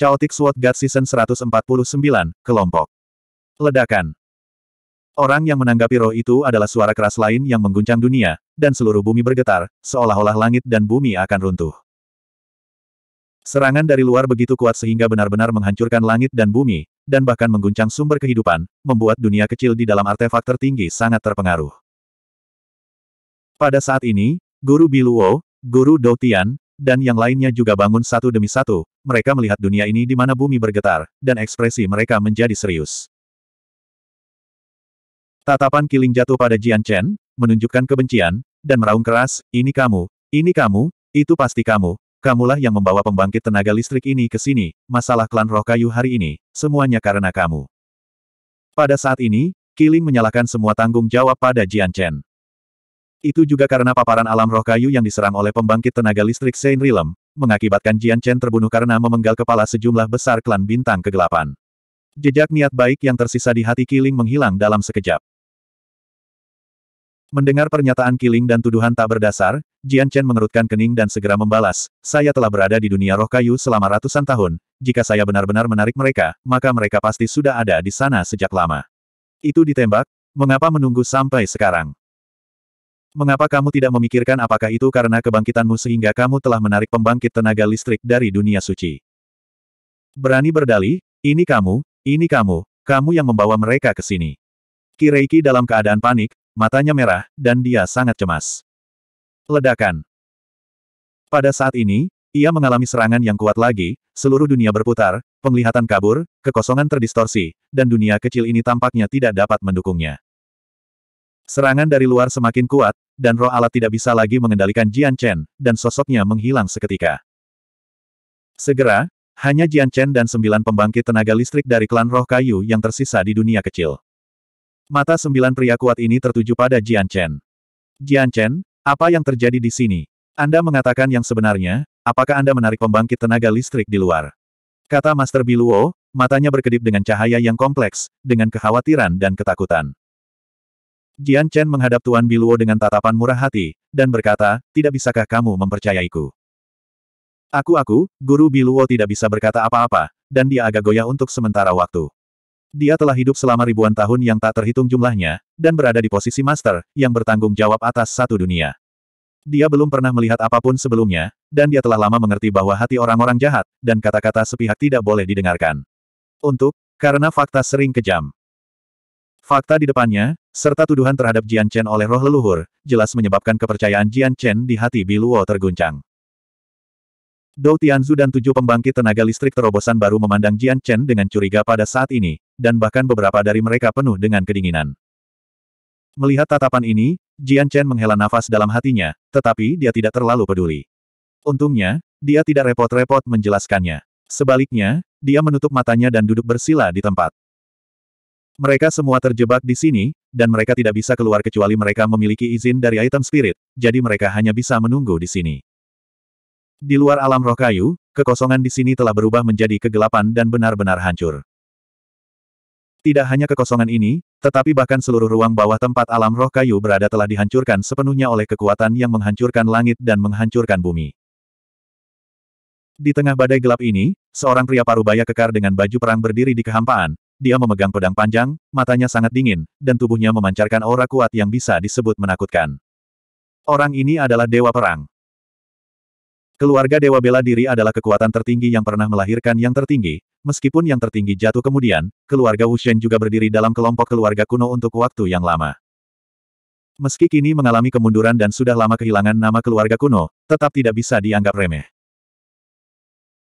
Chaotic Sword God Season 149, Kelompok. Ledakan. Orang yang menanggapi roh itu adalah suara keras lain yang mengguncang dunia, dan seluruh bumi bergetar, seolah-olah langit dan bumi akan runtuh. Serangan dari luar begitu kuat sehingga benar-benar menghancurkan langit dan bumi, dan bahkan mengguncang sumber kehidupan, membuat dunia kecil di dalam artefak tertinggi sangat terpengaruh. Pada saat ini, Guru Biluo, Guru Doutian, dan yang lainnya juga bangun satu demi satu, mereka melihat dunia ini di mana bumi bergetar, dan ekspresi mereka menjadi serius. Tatapan kiling jatuh pada Jian Chen, menunjukkan kebencian, dan meraung keras, ini kamu, ini kamu, itu pasti kamu, kamulah yang membawa pembangkit tenaga listrik ini ke sini, masalah klan roh kayu hari ini, semuanya karena kamu. Pada saat ini, Kiling menyalahkan semua tanggung jawab pada Jian Chen. Itu juga karena paparan alam roh kayu yang diserang oleh pembangkit tenaga listrik Sein Rilem, mengakibatkan Jian Chen terbunuh karena memenggal kepala sejumlah besar klan bintang kegelapan. Jejak niat baik yang tersisa di hati Kiling menghilang dalam sekejap. Mendengar pernyataan Kiling dan tuduhan tak berdasar, Jian Chen mengerutkan kening dan segera membalas, saya telah berada di dunia roh kayu selama ratusan tahun, jika saya benar-benar menarik mereka, maka mereka pasti sudah ada di sana sejak lama. Itu ditembak, mengapa menunggu sampai sekarang? Mengapa kamu tidak memikirkan apakah itu karena kebangkitanmu sehingga kamu telah menarik pembangkit tenaga listrik dari dunia suci? Berani berdali, ini kamu, ini kamu, kamu yang membawa mereka ke sini. Kireiki dalam keadaan panik, matanya merah, dan dia sangat cemas. Ledakan. Pada saat ini, ia mengalami serangan yang kuat lagi, seluruh dunia berputar, penglihatan kabur, kekosongan terdistorsi, dan dunia kecil ini tampaknya tidak dapat mendukungnya. Serangan dari luar semakin kuat, dan roh alat tidak bisa lagi mengendalikan Jian Chen, dan sosoknya menghilang seketika. Segera, hanya Jian Chen dan sembilan pembangkit tenaga listrik dari klan roh kayu yang tersisa di dunia kecil. Mata sembilan pria kuat ini tertuju pada Jian Chen. Jian Chen, apa yang terjadi di sini? Anda mengatakan yang sebenarnya, apakah Anda menarik pembangkit tenaga listrik di luar? Kata Master Biluo, matanya berkedip dengan cahaya yang kompleks, dengan kekhawatiran dan ketakutan. Jian Chen menghadap Tuan Biluo dengan tatapan murah hati, dan berkata, tidak bisakah kamu mempercayaiku? Aku-aku, Guru Biluo tidak bisa berkata apa-apa, dan dia agak goyah untuk sementara waktu. Dia telah hidup selama ribuan tahun yang tak terhitung jumlahnya, dan berada di posisi master, yang bertanggung jawab atas satu dunia. Dia belum pernah melihat apapun sebelumnya, dan dia telah lama mengerti bahwa hati orang-orang jahat, dan kata-kata sepihak tidak boleh didengarkan. Untuk, karena fakta sering kejam. Fakta di depannya, serta tuduhan terhadap Jian Chen oleh roh leluhur, jelas menyebabkan kepercayaan Jian Chen di hati Biluo terguncang. Dou Tianzu dan tujuh pembangkit tenaga listrik terobosan baru memandang Jian Chen dengan curiga pada saat ini, dan bahkan beberapa dari mereka penuh dengan kedinginan. Melihat tatapan ini, Jian Chen menghela nafas dalam hatinya, tetapi dia tidak terlalu peduli. Untungnya, dia tidak repot-repot menjelaskannya. Sebaliknya, dia menutup matanya dan duduk bersila di tempat. Mereka semua terjebak di sini, dan mereka tidak bisa keluar kecuali mereka memiliki izin dari item spirit, jadi mereka hanya bisa menunggu di sini. Di luar alam roh kayu, kekosongan di sini telah berubah menjadi kegelapan dan benar-benar hancur. Tidak hanya kekosongan ini, tetapi bahkan seluruh ruang bawah tempat alam roh kayu berada telah dihancurkan sepenuhnya oleh kekuatan yang menghancurkan langit dan menghancurkan bumi. Di tengah badai gelap ini, seorang pria parubaya kekar dengan baju perang berdiri di kehampaan, dia memegang pedang panjang, matanya sangat dingin, dan tubuhnya memancarkan aura kuat yang bisa disebut menakutkan. Orang ini adalah Dewa Perang. Keluarga Dewa Bela Diri adalah kekuatan tertinggi yang pernah melahirkan yang tertinggi, meskipun yang tertinggi jatuh kemudian, keluarga Wushen juga berdiri dalam kelompok keluarga kuno untuk waktu yang lama. Meski kini mengalami kemunduran dan sudah lama kehilangan nama keluarga kuno, tetap tidak bisa dianggap remeh.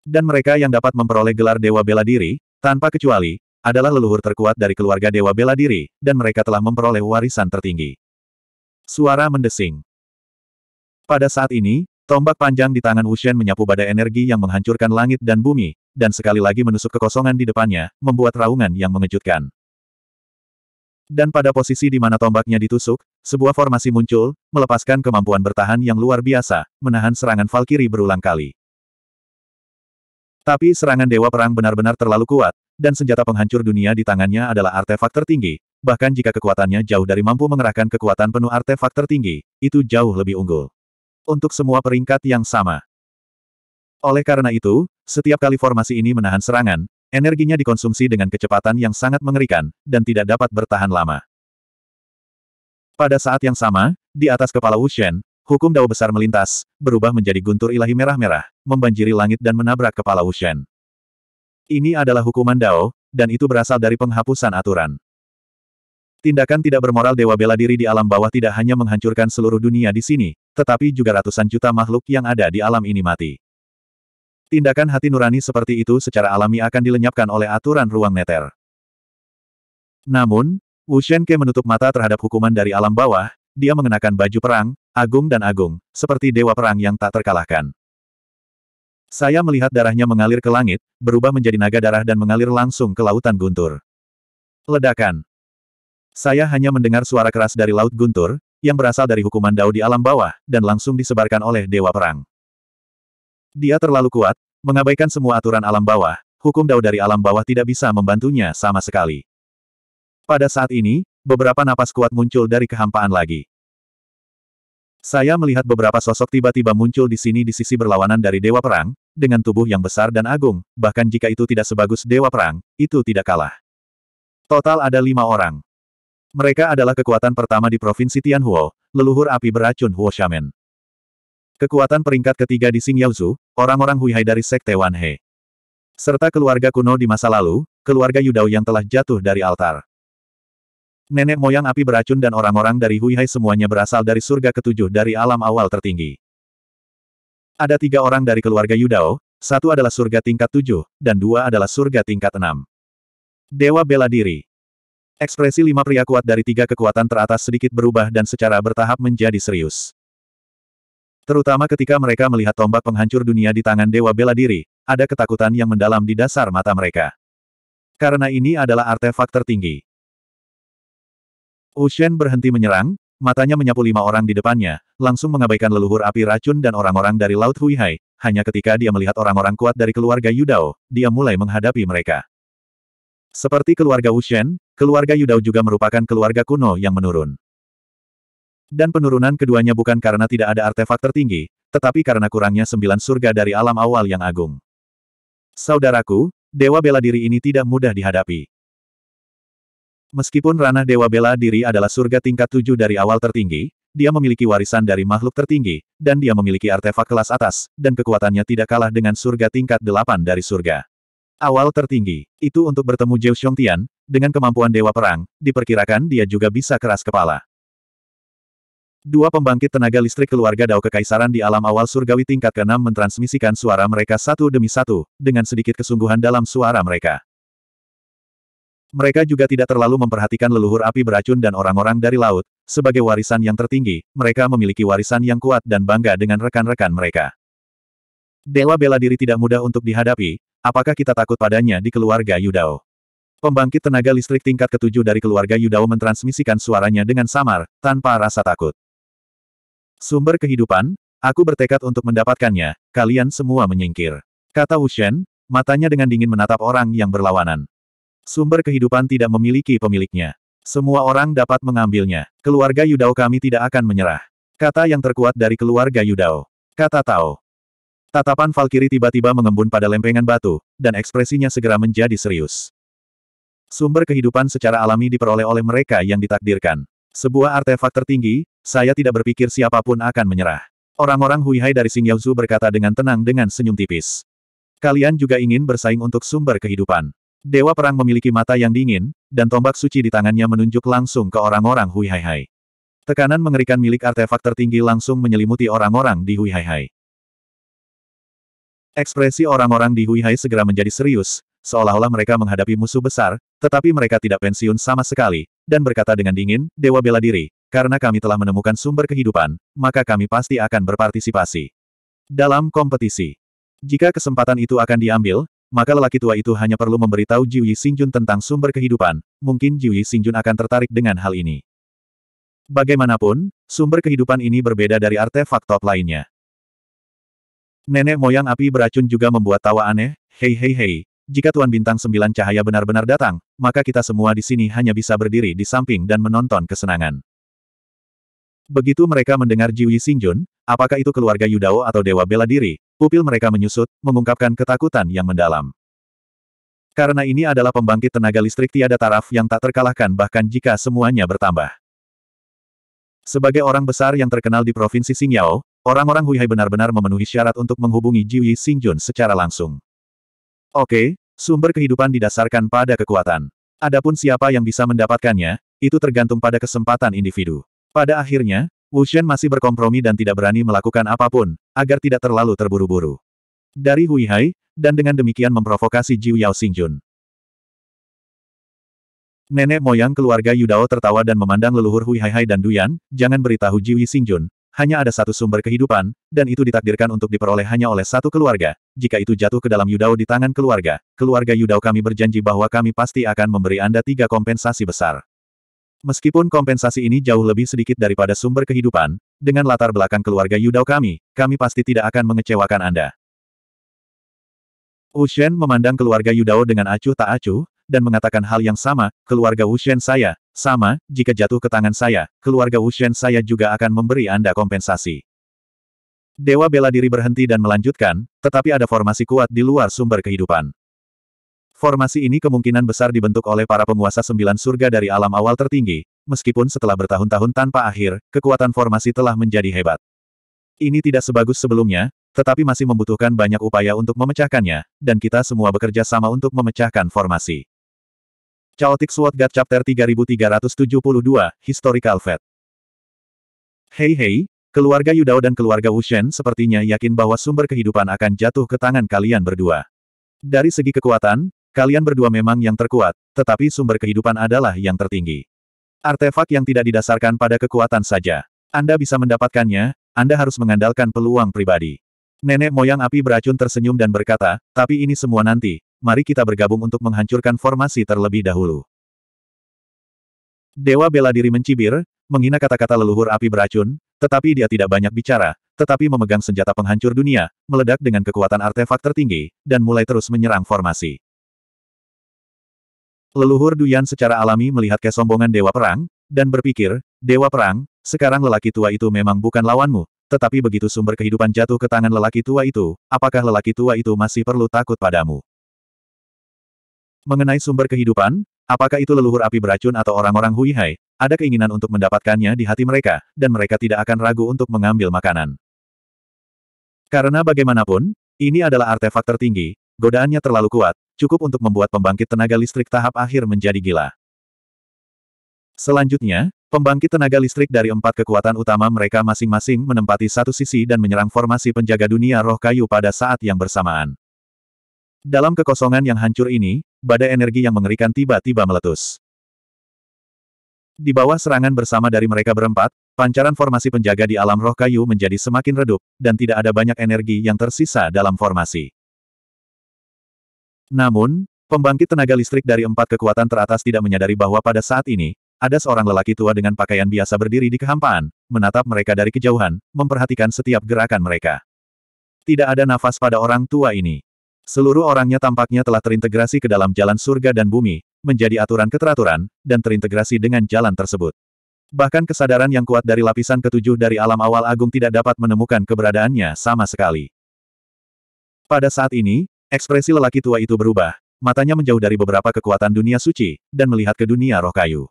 Dan mereka yang dapat memperoleh gelar Dewa Bela Diri, tanpa kecuali, adalah leluhur terkuat dari keluarga Dewa Bela Diri, dan mereka telah memperoleh warisan tertinggi. Suara mendesing. Pada saat ini, tombak panjang di tangan Wushen menyapu badai energi yang menghancurkan langit dan bumi, dan sekali lagi menusuk kekosongan di depannya, membuat raungan yang mengejutkan. Dan pada posisi di mana tombaknya ditusuk, sebuah formasi muncul, melepaskan kemampuan bertahan yang luar biasa, menahan serangan Valkyrie berulang kali. Tapi serangan Dewa Perang benar-benar terlalu kuat, dan senjata penghancur dunia di tangannya adalah artefak tertinggi, bahkan jika kekuatannya jauh dari mampu mengerahkan kekuatan penuh artefak tertinggi, itu jauh lebih unggul. Untuk semua peringkat yang sama. Oleh karena itu, setiap kali formasi ini menahan serangan, energinya dikonsumsi dengan kecepatan yang sangat mengerikan, dan tidak dapat bertahan lama. Pada saat yang sama, di atas kepala Wu Shen. Hukum dao besar melintas, berubah menjadi guntur ilahi merah-merah, membanjiri langit dan menabrak kepala Wushen. Ini adalah hukuman dao, dan itu berasal dari penghapusan aturan. Tindakan tidak bermoral Dewa Bela Diri di alam bawah tidak hanya menghancurkan seluruh dunia di sini, tetapi juga ratusan juta makhluk yang ada di alam ini mati. Tindakan hati nurani seperti itu secara alami akan dilenyapkan oleh aturan ruang neter. Namun, Wu Ke menutup mata terhadap hukuman dari alam bawah, dia mengenakan baju perang, agung dan agung, seperti dewa perang yang tak terkalahkan. Saya melihat darahnya mengalir ke langit, berubah menjadi naga darah dan mengalir langsung ke lautan guntur. Ledakan. Saya hanya mendengar suara keras dari laut guntur, yang berasal dari hukuman Dao di alam bawah, dan langsung disebarkan oleh Dewa Perang. Dia terlalu kuat, mengabaikan semua aturan alam bawah, hukum Dao dari alam bawah tidak bisa membantunya sama sekali. Pada saat ini, beberapa napas kuat muncul dari kehampaan lagi. Saya melihat beberapa sosok tiba-tiba muncul di sini di sisi berlawanan dari Dewa Perang, dengan tubuh yang besar dan agung, bahkan jika itu tidak sebagus Dewa Perang, itu tidak kalah. Total ada lima orang. Mereka adalah kekuatan pertama di Provinsi Tianhuo, leluhur api beracun Huo Shamen. Kekuatan peringkat ketiga di Xing Yaozu, orang-orang Huihai dari Sekte Wanhe. Serta keluarga kuno di masa lalu, keluarga Yudao yang telah jatuh dari altar. Nenek moyang api beracun dan orang-orang dari Huihai semuanya berasal dari surga ketujuh dari alam awal tertinggi. Ada tiga orang dari keluarga Yudao, satu adalah surga tingkat tujuh, dan dua adalah surga tingkat enam. Dewa bela diri. Ekspresi lima pria kuat dari tiga kekuatan teratas sedikit berubah dan secara bertahap menjadi serius. Terutama ketika mereka melihat tombak penghancur dunia di tangan Dewa bela diri, ada ketakutan yang mendalam di dasar mata mereka. Karena ini adalah artefak tertinggi. Shen berhenti menyerang, matanya menyapu lima orang di depannya, langsung mengabaikan leluhur api racun dan orang-orang dari Laut Huihai, hanya ketika dia melihat orang-orang kuat dari keluarga Yudao, dia mulai menghadapi mereka. Seperti keluarga Shen, keluarga Yudao juga merupakan keluarga kuno yang menurun. Dan penurunan keduanya bukan karena tidak ada artefak tertinggi, tetapi karena kurangnya sembilan surga dari alam awal yang agung. Saudaraku, Dewa bela diri ini tidak mudah dihadapi. Meskipun ranah Dewa Bela Diri adalah surga tingkat tujuh dari awal tertinggi, dia memiliki warisan dari makhluk tertinggi, dan dia memiliki artefak kelas atas, dan kekuatannya tidak kalah dengan surga tingkat delapan dari surga. Awal tertinggi, itu untuk bertemu Zhou Xiongtian, dengan kemampuan Dewa Perang, diperkirakan dia juga bisa keras kepala. Dua pembangkit tenaga listrik keluarga Dao Kekaisaran di alam awal surgawi tingkat ke-6 mentransmisikan suara mereka satu demi satu, dengan sedikit kesungguhan dalam suara mereka. Mereka juga tidak terlalu memperhatikan leluhur api beracun dan orang-orang dari laut. Sebagai warisan yang tertinggi, mereka memiliki warisan yang kuat dan bangga dengan rekan-rekan mereka. Dewa bela diri tidak mudah untuk dihadapi, apakah kita takut padanya di keluarga Yudao? Pembangkit tenaga listrik tingkat ketujuh dari keluarga Yudao mentransmisikan suaranya dengan samar, tanpa rasa takut. Sumber kehidupan, aku bertekad untuk mendapatkannya, kalian semua menyingkir. Kata Wushen, matanya dengan dingin menatap orang yang berlawanan. Sumber kehidupan tidak memiliki pemiliknya. Semua orang dapat mengambilnya. Keluarga Yudao kami tidak akan menyerah. Kata yang terkuat dari keluarga Yudao. Kata Tao. Tatapan Valkyrie tiba-tiba mengembun pada lempengan batu, dan ekspresinya segera menjadi serius. Sumber kehidupan secara alami diperoleh oleh mereka yang ditakdirkan. Sebuah artefak tertinggi, saya tidak berpikir siapapun akan menyerah. Orang-orang Huihai dari Sing berkata dengan tenang dengan senyum tipis. Kalian juga ingin bersaing untuk sumber kehidupan. Dewa Perang memiliki mata yang dingin, dan tombak suci di tangannya menunjuk langsung ke orang-orang Hui Hai Hai. Tekanan mengerikan milik artefak tertinggi langsung menyelimuti orang-orang di Hui Hai Hai. Ekspresi orang-orang di Hui Hai segera menjadi serius, seolah-olah mereka menghadapi musuh besar, tetapi mereka tidak pensiun sama sekali, dan berkata dengan dingin, Dewa Bela Diri, karena kami telah menemukan sumber kehidupan, maka kami pasti akan berpartisipasi dalam kompetisi. Jika kesempatan itu akan diambil, maka lelaki tua itu hanya perlu memberitahu Jiuyi Xingjun tentang sumber kehidupan, mungkin Jiuyi Xingjun akan tertarik dengan hal ini. Bagaimanapun, sumber kehidupan ini berbeda dari artefak top lainnya. Nenek moyang api beracun juga membuat tawa aneh, hei hei hei, jika Tuan Bintang Sembilan Cahaya benar-benar datang, maka kita semua di sini hanya bisa berdiri di samping dan menonton kesenangan. Begitu mereka mendengar Jiuyi Xingjun, apakah itu keluarga Yudao atau Dewa Bela Diri, Pupil mereka menyusut, mengungkapkan ketakutan yang mendalam. Karena ini adalah pembangkit tenaga listrik tiada taraf yang tak terkalahkan bahkan jika semuanya bertambah. Sebagai orang besar yang terkenal di Provinsi Xingyao, orang-orang Huihai benar-benar memenuhi syarat untuk menghubungi Jiwi Xingjun secara langsung. Oke, sumber kehidupan didasarkan pada kekuatan. Adapun siapa yang bisa mendapatkannya, itu tergantung pada kesempatan individu. Pada akhirnya, Wu Shen masih berkompromi dan tidak berani melakukan apapun, agar tidak terlalu terburu-buru. Dari Huihai, dan dengan demikian memprovokasi Jiu Yao Xingjun. Nenek moyang keluarga Yudao tertawa dan memandang leluhur Hui Hai Hai dan Duyan, jangan beritahu Jiwi Xingjun, hanya ada satu sumber kehidupan, dan itu ditakdirkan untuk diperoleh hanya oleh satu keluarga. Jika itu jatuh ke dalam Yudao di tangan keluarga, keluarga Yudao kami berjanji bahwa kami pasti akan memberi Anda tiga kompensasi besar. Meskipun kompensasi ini jauh lebih sedikit daripada sumber kehidupan, dengan latar belakang keluarga Yudao kami, kami pasti tidak akan mengecewakan Anda. Wuxian memandang keluarga Yudao dengan acuh tak acuh, dan mengatakan hal yang sama, keluarga Wuxian saya, sama, jika jatuh ke tangan saya, keluarga Wuxian saya juga akan memberi Anda kompensasi. Dewa bela diri berhenti dan melanjutkan, tetapi ada formasi kuat di luar sumber kehidupan. Formasi ini kemungkinan besar dibentuk oleh para penguasa sembilan surga dari alam awal tertinggi, meskipun setelah bertahun-tahun tanpa akhir, kekuatan formasi telah menjadi hebat. Ini tidak sebagus sebelumnya, tetapi masih membutuhkan banyak upaya untuk memecahkannya, dan kita semua bekerja sama untuk memecahkan formasi. Chaotic Sword God Chapter 3372, Historical Fate. Hei hei, keluarga Yudao dan keluarga Wushen sepertinya yakin bahwa sumber kehidupan akan jatuh ke tangan kalian berdua. Dari segi kekuatan, Kalian berdua memang yang terkuat, tetapi sumber kehidupan adalah yang tertinggi. Artefak yang tidak didasarkan pada kekuatan saja. Anda bisa mendapatkannya, Anda harus mengandalkan peluang pribadi. Nenek moyang api beracun tersenyum dan berkata, tapi ini semua nanti, mari kita bergabung untuk menghancurkan formasi terlebih dahulu. Dewa bela diri mencibir, menghina kata-kata leluhur api beracun, tetapi dia tidak banyak bicara, tetapi memegang senjata penghancur dunia, meledak dengan kekuatan artefak tertinggi, dan mulai terus menyerang formasi. Leluhur Duyan secara alami melihat kesombongan Dewa Perang, dan berpikir, Dewa Perang, sekarang lelaki tua itu memang bukan lawanmu, tetapi begitu sumber kehidupan jatuh ke tangan lelaki tua itu, apakah lelaki tua itu masih perlu takut padamu? Mengenai sumber kehidupan, apakah itu leluhur api beracun atau orang-orang Huihai, ada keinginan untuk mendapatkannya di hati mereka, dan mereka tidak akan ragu untuk mengambil makanan. Karena bagaimanapun, ini adalah artefak tertinggi, Godaannya terlalu kuat, cukup untuk membuat pembangkit tenaga listrik tahap akhir menjadi gila. Selanjutnya, pembangkit tenaga listrik dari empat kekuatan utama mereka masing-masing menempati satu sisi dan menyerang formasi penjaga dunia roh kayu pada saat yang bersamaan. Dalam kekosongan yang hancur ini, badai energi yang mengerikan tiba-tiba meletus. Di bawah serangan bersama dari mereka berempat, pancaran formasi penjaga di alam roh kayu menjadi semakin redup, dan tidak ada banyak energi yang tersisa dalam formasi. Namun, pembangkit tenaga listrik dari empat kekuatan teratas tidak menyadari bahwa pada saat ini, ada seorang lelaki tua dengan pakaian biasa berdiri di kehampaan, menatap mereka dari kejauhan, memperhatikan setiap gerakan mereka. Tidak ada nafas pada orang tua ini. Seluruh orangnya tampaknya telah terintegrasi ke dalam jalan surga dan bumi, menjadi aturan keteraturan, dan terintegrasi dengan jalan tersebut. Bahkan kesadaran yang kuat dari lapisan ketujuh dari alam awal agung tidak dapat menemukan keberadaannya sama sekali. Pada saat ini, Ekspresi lelaki tua itu berubah, matanya menjauh dari beberapa kekuatan dunia suci, dan melihat ke dunia roh kayu.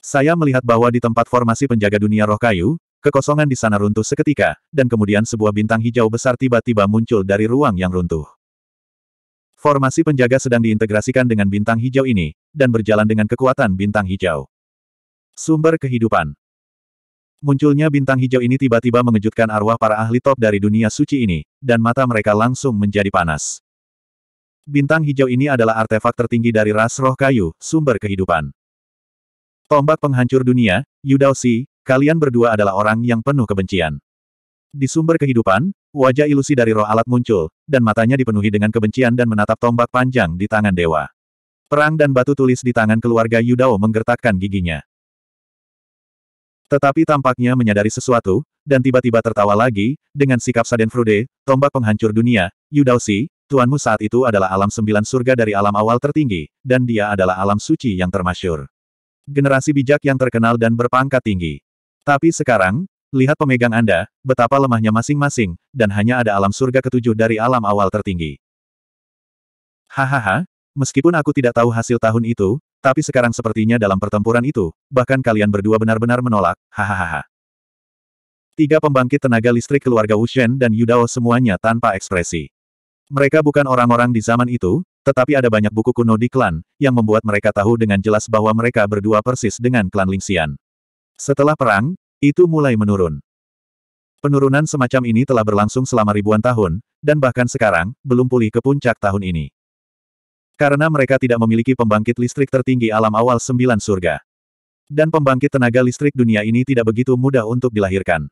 Saya melihat bahwa di tempat formasi penjaga dunia roh kayu, kekosongan di sana runtuh seketika, dan kemudian sebuah bintang hijau besar tiba-tiba muncul dari ruang yang runtuh. Formasi penjaga sedang diintegrasikan dengan bintang hijau ini, dan berjalan dengan kekuatan bintang hijau. Sumber kehidupan, Munculnya bintang hijau ini tiba-tiba mengejutkan arwah para ahli top dari dunia suci ini, dan mata mereka langsung menjadi panas. Bintang hijau ini adalah artefak tertinggi dari ras roh kayu, sumber kehidupan. Tombak penghancur dunia, Si, kalian berdua adalah orang yang penuh kebencian. Di sumber kehidupan, wajah ilusi dari roh alat muncul, dan matanya dipenuhi dengan kebencian dan menatap tombak panjang di tangan dewa. Perang dan batu tulis di tangan keluarga Yudao menggertakkan giginya. Tetapi tampaknya menyadari sesuatu, dan tiba-tiba tertawa lagi, dengan sikap Saden Frude, tombak penghancur dunia, Yudaosi, tuanmu saat itu adalah alam sembilan surga dari alam awal tertinggi, dan dia adalah alam suci yang termasyur. Generasi bijak yang terkenal dan berpangkat tinggi. Tapi sekarang, lihat pemegang Anda, betapa lemahnya masing-masing, dan hanya ada alam surga ketujuh dari alam awal tertinggi. Hahaha, meskipun aku tidak tahu hasil tahun itu, tapi sekarang sepertinya dalam pertempuran itu, bahkan kalian berdua benar-benar menolak, hahaha. Tiga pembangkit tenaga listrik keluarga Wushen dan Yudao semuanya tanpa ekspresi. Mereka bukan orang-orang di zaman itu, tetapi ada banyak buku kuno di klan, yang membuat mereka tahu dengan jelas bahwa mereka berdua persis dengan klan Lingxian. Setelah perang, itu mulai menurun. Penurunan semacam ini telah berlangsung selama ribuan tahun, dan bahkan sekarang, belum pulih ke puncak tahun ini. Karena mereka tidak memiliki pembangkit listrik tertinggi alam awal sembilan surga. Dan pembangkit tenaga listrik dunia ini tidak begitu mudah untuk dilahirkan.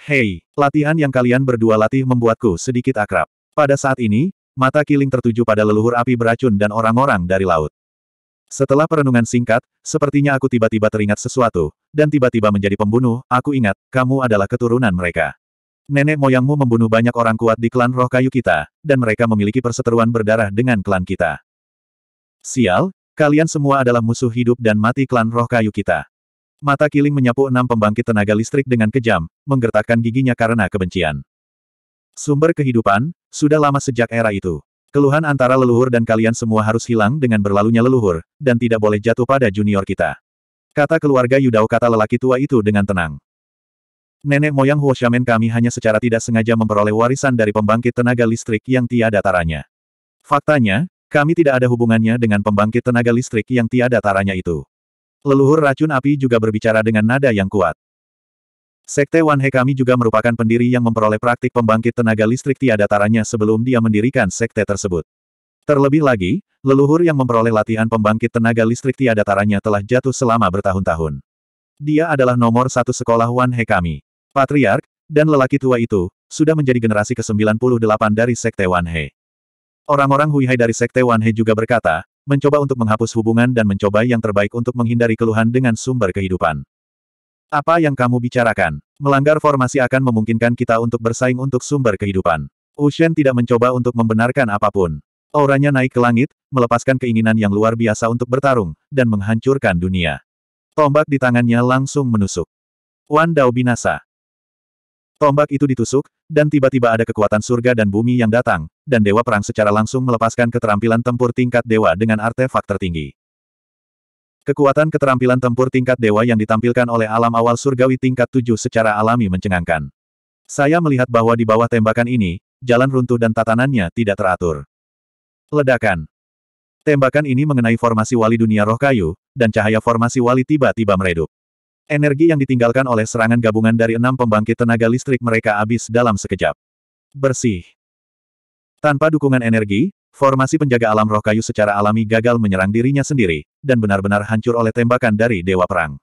Hei, latihan yang kalian berdua latih membuatku sedikit akrab. Pada saat ini, mata Kiling tertuju pada leluhur api beracun dan orang-orang dari laut. Setelah perenungan singkat, sepertinya aku tiba-tiba teringat sesuatu, dan tiba-tiba menjadi pembunuh, aku ingat, kamu adalah keturunan mereka. Nenek moyangmu membunuh banyak orang kuat di klan roh kayu kita, dan mereka memiliki perseteruan berdarah dengan klan kita. Sial, kalian semua adalah musuh hidup dan mati klan roh kayu kita. Mata Kiling menyapu enam pembangkit tenaga listrik dengan kejam, menggertakkan giginya karena kebencian. Sumber kehidupan, sudah lama sejak era itu. Keluhan antara leluhur dan kalian semua harus hilang dengan berlalunya leluhur, dan tidak boleh jatuh pada junior kita. Kata keluarga Yudao kata lelaki tua itu dengan tenang. Nenek moyang Huoshamen kami hanya secara tidak sengaja memperoleh warisan dari pembangkit tenaga listrik yang tiada taranya. Faktanya, kami tidak ada hubungannya dengan pembangkit tenaga listrik yang tiada taranya itu. Leluhur racun api juga berbicara dengan nada yang kuat. Sekte Wanhe kami juga merupakan pendiri yang memperoleh praktik pembangkit tenaga listrik tiada taranya sebelum dia mendirikan sekte tersebut. Terlebih lagi, leluhur yang memperoleh latihan pembangkit tenaga listrik tiada taranya telah jatuh selama bertahun-tahun. Dia adalah nomor satu sekolah Wan Wanhe kami. Patriark, dan lelaki tua itu, sudah menjadi generasi ke-98 dari Sekte Wanhe. Orang-orang Huihai dari Sekte Wanhe juga berkata, mencoba untuk menghapus hubungan dan mencoba yang terbaik untuk menghindari keluhan dengan sumber kehidupan. Apa yang kamu bicarakan? Melanggar formasi akan memungkinkan kita untuk bersaing untuk sumber kehidupan. Ushen tidak mencoba untuk membenarkan apapun. Auranya naik ke langit, melepaskan keinginan yang luar biasa untuk bertarung, dan menghancurkan dunia. Tombak di tangannya langsung menusuk. Wan Dao binasa. Tombak itu ditusuk, dan tiba-tiba ada kekuatan surga dan bumi yang datang, dan Dewa Perang secara langsung melepaskan keterampilan tempur tingkat Dewa dengan artefak tertinggi. Kekuatan keterampilan tempur tingkat dewa yang ditampilkan oleh alam awal surgawi tingkat tujuh secara alami mencengangkan. Saya melihat bahwa di bawah tembakan ini, jalan runtuh dan tatanannya tidak teratur. Ledakan. Tembakan ini mengenai formasi wali dunia roh kayu, dan cahaya formasi wali tiba-tiba meredup. Energi yang ditinggalkan oleh serangan gabungan dari enam pembangkit tenaga listrik mereka habis dalam sekejap. Bersih. Tanpa dukungan energi, formasi penjaga alam roh kayu secara alami gagal menyerang dirinya sendiri, dan benar-benar hancur oleh tembakan dari Dewa Perang.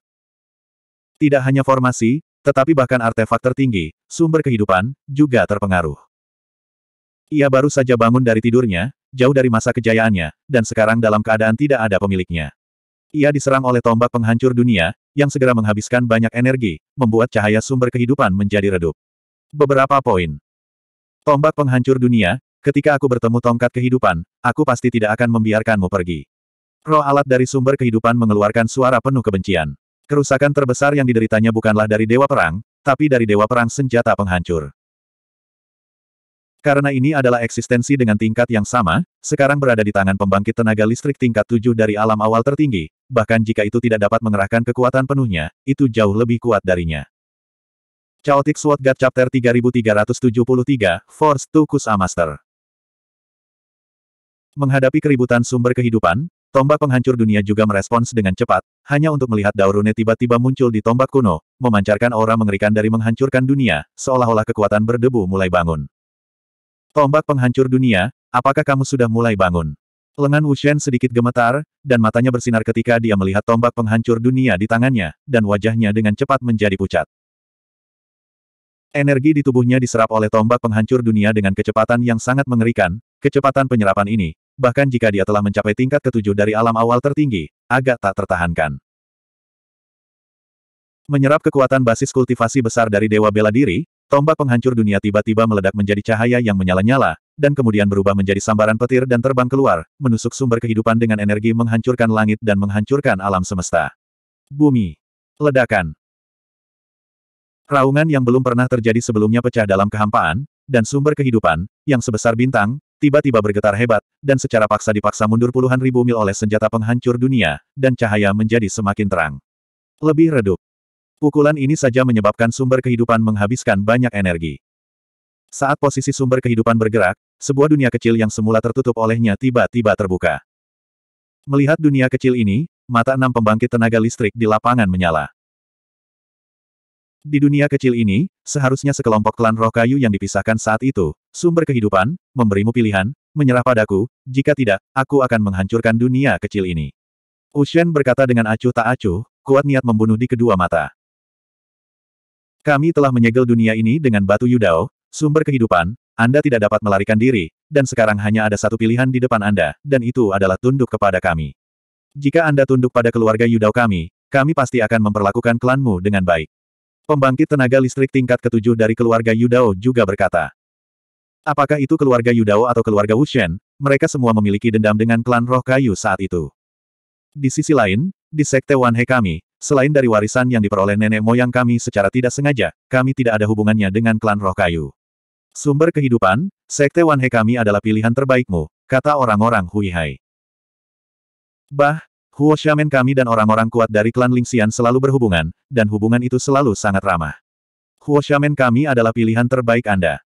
Tidak hanya formasi, tetapi bahkan artefak tertinggi, sumber kehidupan, juga terpengaruh. Ia baru saja bangun dari tidurnya, jauh dari masa kejayaannya, dan sekarang dalam keadaan tidak ada pemiliknya. Ia diserang oleh tombak penghancur dunia, yang segera menghabiskan banyak energi, membuat cahaya sumber kehidupan menjadi redup. Beberapa poin. Tombak penghancur dunia, Ketika aku bertemu tongkat kehidupan, aku pasti tidak akan membiarkanmu pergi. Roh alat dari sumber kehidupan mengeluarkan suara penuh kebencian. Kerusakan terbesar yang dideritanya bukanlah dari Dewa Perang, tapi dari Dewa Perang Senjata Penghancur. Karena ini adalah eksistensi dengan tingkat yang sama, sekarang berada di tangan pembangkit tenaga listrik tingkat 7 dari alam awal tertinggi, bahkan jika itu tidak dapat mengerahkan kekuatan penuhnya, itu jauh lebih kuat darinya. Chaotic Sword God Chapter 3373, Force to Kusamaster Menghadapi keributan sumber kehidupan, tombak penghancur dunia juga merespons dengan cepat, hanya untuk melihat Daurune tiba-tiba muncul di tombak kuno, memancarkan aura mengerikan dari menghancurkan dunia, seolah-olah kekuatan berdebu mulai bangun. Tombak penghancur dunia, apakah kamu sudah mulai bangun? Lengan Wushen sedikit gemetar, dan matanya bersinar ketika dia melihat tombak penghancur dunia di tangannya, dan wajahnya dengan cepat menjadi pucat. Energi di tubuhnya diserap oleh tombak penghancur dunia dengan kecepatan yang sangat mengerikan, kecepatan penyerapan ini, bahkan jika dia telah mencapai tingkat ketujuh dari alam awal tertinggi, agak tak tertahankan. Menyerap kekuatan basis kultivasi besar dari Dewa Bela Diri, tombak penghancur dunia tiba-tiba meledak menjadi cahaya yang menyala-nyala, dan kemudian berubah menjadi sambaran petir dan terbang keluar, menusuk sumber kehidupan dengan energi menghancurkan langit dan menghancurkan alam semesta. Bumi. Ledakan. Raungan yang belum pernah terjadi sebelumnya pecah dalam kehampaan, dan sumber kehidupan, yang sebesar bintang, tiba-tiba bergetar hebat, dan secara paksa dipaksa mundur puluhan ribu mil oleh senjata penghancur dunia, dan cahaya menjadi semakin terang. Lebih redup. Pukulan ini saja menyebabkan sumber kehidupan menghabiskan banyak energi. Saat posisi sumber kehidupan bergerak, sebuah dunia kecil yang semula tertutup olehnya tiba-tiba terbuka. Melihat dunia kecil ini, mata enam pembangkit tenaga listrik di lapangan menyala. Di dunia kecil ini, seharusnya sekelompok klan roh kayu yang dipisahkan saat itu, sumber kehidupan, memberimu pilihan, menyerah padaku, jika tidak, aku akan menghancurkan dunia kecil ini. Ushen berkata dengan acuh tak acuh, kuat niat membunuh di kedua mata. Kami telah menyegel dunia ini dengan batu Yudao, sumber kehidupan, Anda tidak dapat melarikan diri, dan sekarang hanya ada satu pilihan di depan Anda, dan itu adalah tunduk kepada kami. Jika Anda tunduk pada keluarga Yudao kami, kami pasti akan memperlakukan klanmu dengan baik. Pembangkit tenaga listrik tingkat ketujuh dari keluarga Yudao juga berkata. Apakah itu keluarga Yudao atau keluarga Wushen, mereka semua memiliki dendam dengan klan roh kayu saat itu. Di sisi lain, di Sekte Wanhe kami, selain dari warisan yang diperoleh nenek moyang kami secara tidak sengaja, kami tidak ada hubungannya dengan klan roh kayu. Sumber kehidupan, Sekte Wanhe kami adalah pilihan terbaikmu, kata orang-orang Huihai. Bah, Huo Xiamen kami dan orang-orang kuat dari klan Lingxian selalu berhubungan, dan hubungan itu selalu sangat ramah. Huo Xiamen kami adalah pilihan terbaik Anda.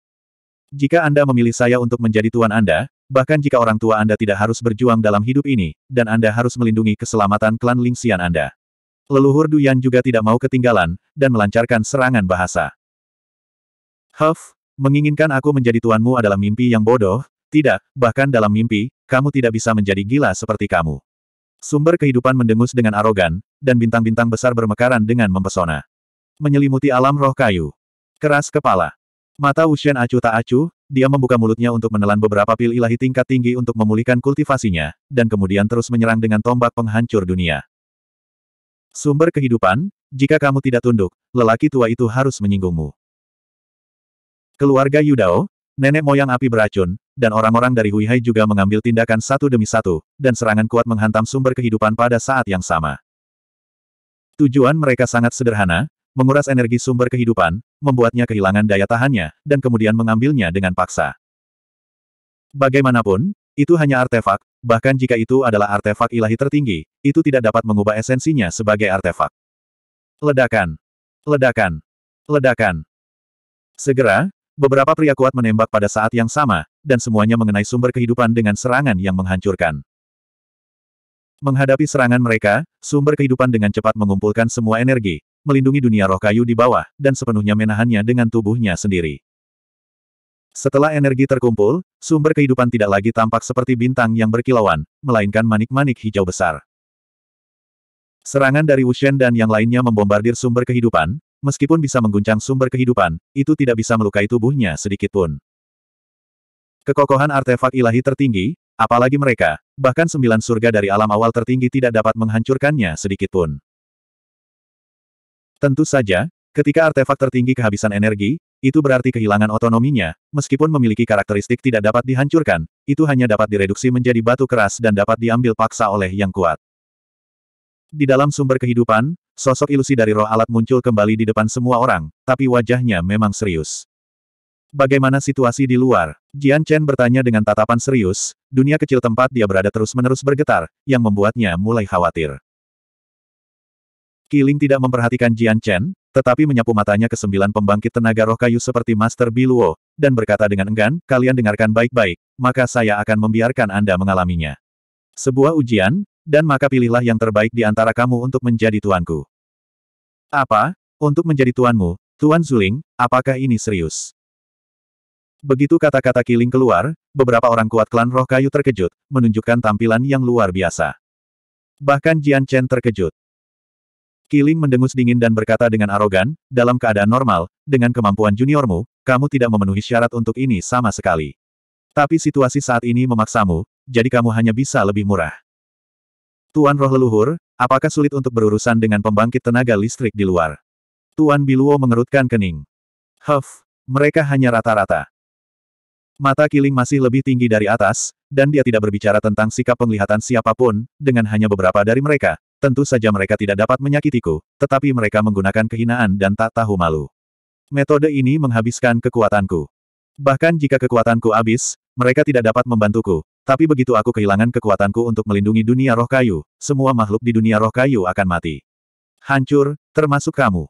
Jika Anda memilih saya untuk menjadi tuan Anda, bahkan jika orang tua Anda tidak harus berjuang dalam hidup ini, dan Anda harus melindungi keselamatan klan Lingxian Anda. Leluhur Duyan juga tidak mau ketinggalan, dan melancarkan serangan bahasa. Huff, menginginkan aku menjadi tuanmu adalah mimpi yang bodoh, tidak, bahkan dalam mimpi, kamu tidak bisa menjadi gila seperti kamu. Sumber kehidupan mendengus dengan arogan, dan bintang-bintang besar bermekaran dengan mempesona. Menyelimuti alam roh kayu. Keras kepala. Mata Wuxian acuh tak acuh, dia membuka mulutnya untuk menelan beberapa pil ilahi tingkat tinggi untuk memulihkan kultivasinya, dan kemudian terus menyerang dengan tombak penghancur dunia. Sumber kehidupan, jika kamu tidak tunduk, lelaki tua itu harus menyinggungmu. Keluarga Yudao, nenek moyang api beracun, dan orang-orang dari Huihai juga mengambil tindakan satu demi satu, dan serangan kuat menghantam sumber kehidupan pada saat yang sama. Tujuan mereka sangat sederhana, menguras energi sumber kehidupan, membuatnya kehilangan daya tahannya, dan kemudian mengambilnya dengan paksa. Bagaimanapun, itu hanya artefak, bahkan jika itu adalah artefak ilahi tertinggi, itu tidak dapat mengubah esensinya sebagai artefak. Ledakan! Ledakan! Ledakan! Segera, beberapa pria kuat menembak pada saat yang sama, dan semuanya mengenai sumber kehidupan dengan serangan yang menghancurkan. Menghadapi serangan mereka, sumber kehidupan dengan cepat mengumpulkan semua energi, melindungi dunia roh kayu di bawah, dan sepenuhnya menahannya dengan tubuhnya sendiri. Setelah energi terkumpul, sumber kehidupan tidak lagi tampak seperti bintang yang berkilauan, melainkan manik-manik hijau besar. Serangan dari Wushen dan yang lainnya membombardir sumber kehidupan, meskipun bisa mengguncang sumber kehidupan, itu tidak bisa melukai tubuhnya sedikitpun. Kekokohan artefak ilahi tertinggi, Apalagi mereka, bahkan sembilan surga dari alam awal tertinggi tidak dapat menghancurkannya sedikitpun. Tentu saja, ketika artefak tertinggi kehabisan energi, itu berarti kehilangan otonominya, meskipun memiliki karakteristik tidak dapat dihancurkan, itu hanya dapat direduksi menjadi batu keras dan dapat diambil paksa oleh yang kuat. Di dalam sumber kehidupan, sosok ilusi dari roh alat muncul kembali di depan semua orang, tapi wajahnya memang serius. Bagaimana situasi di luar? Jian Chen bertanya dengan tatapan serius, dunia kecil tempat dia berada terus-menerus bergetar, yang membuatnya mulai khawatir. Kiling tidak memperhatikan Jian Chen, tetapi menyapu matanya ke sembilan pembangkit tenaga roh kayu seperti Master Biluo, dan berkata dengan enggan, kalian dengarkan baik-baik, maka saya akan membiarkan Anda mengalaminya. Sebuah ujian, dan maka pilihlah yang terbaik di antara kamu untuk menjadi tuanku. Apa? Untuk menjadi tuanmu, Tuan Zuling, apakah ini serius? Begitu kata-kata Kiling keluar, beberapa orang kuat klan roh kayu terkejut, menunjukkan tampilan yang luar biasa. Bahkan Jian Chen terkejut. Kiling mendengus dingin dan berkata dengan arogan, dalam keadaan normal, dengan kemampuan juniormu, kamu tidak memenuhi syarat untuk ini sama sekali. Tapi situasi saat ini memaksamu, jadi kamu hanya bisa lebih murah. Tuan roh leluhur, apakah sulit untuk berurusan dengan pembangkit tenaga listrik di luar? Tuan Biluo mengerutkan kening. Huff, mereka hanya rata-rata. Mata Kiling masih lebih tinggi dari atas, dan dia tidak berbicara tentang sikap penglihatan siapapun, dengan hanya beberapa dari mereka. Tentu saja mereka tidak dapat menyakitiku, tetapi mereka menggunakan kehinaan dan tak tahu malu. Metode ini menghabiskan kekuatanku. Bahkan jika kekuatanku habis, mereka tidak dapat membantuku. Tapi begitu aku kehilangan kekuatanku untuk melindungi dunia roh kayu, semua makhluk di dunia roh kayu akan mati. Hancur, termasuk kamu.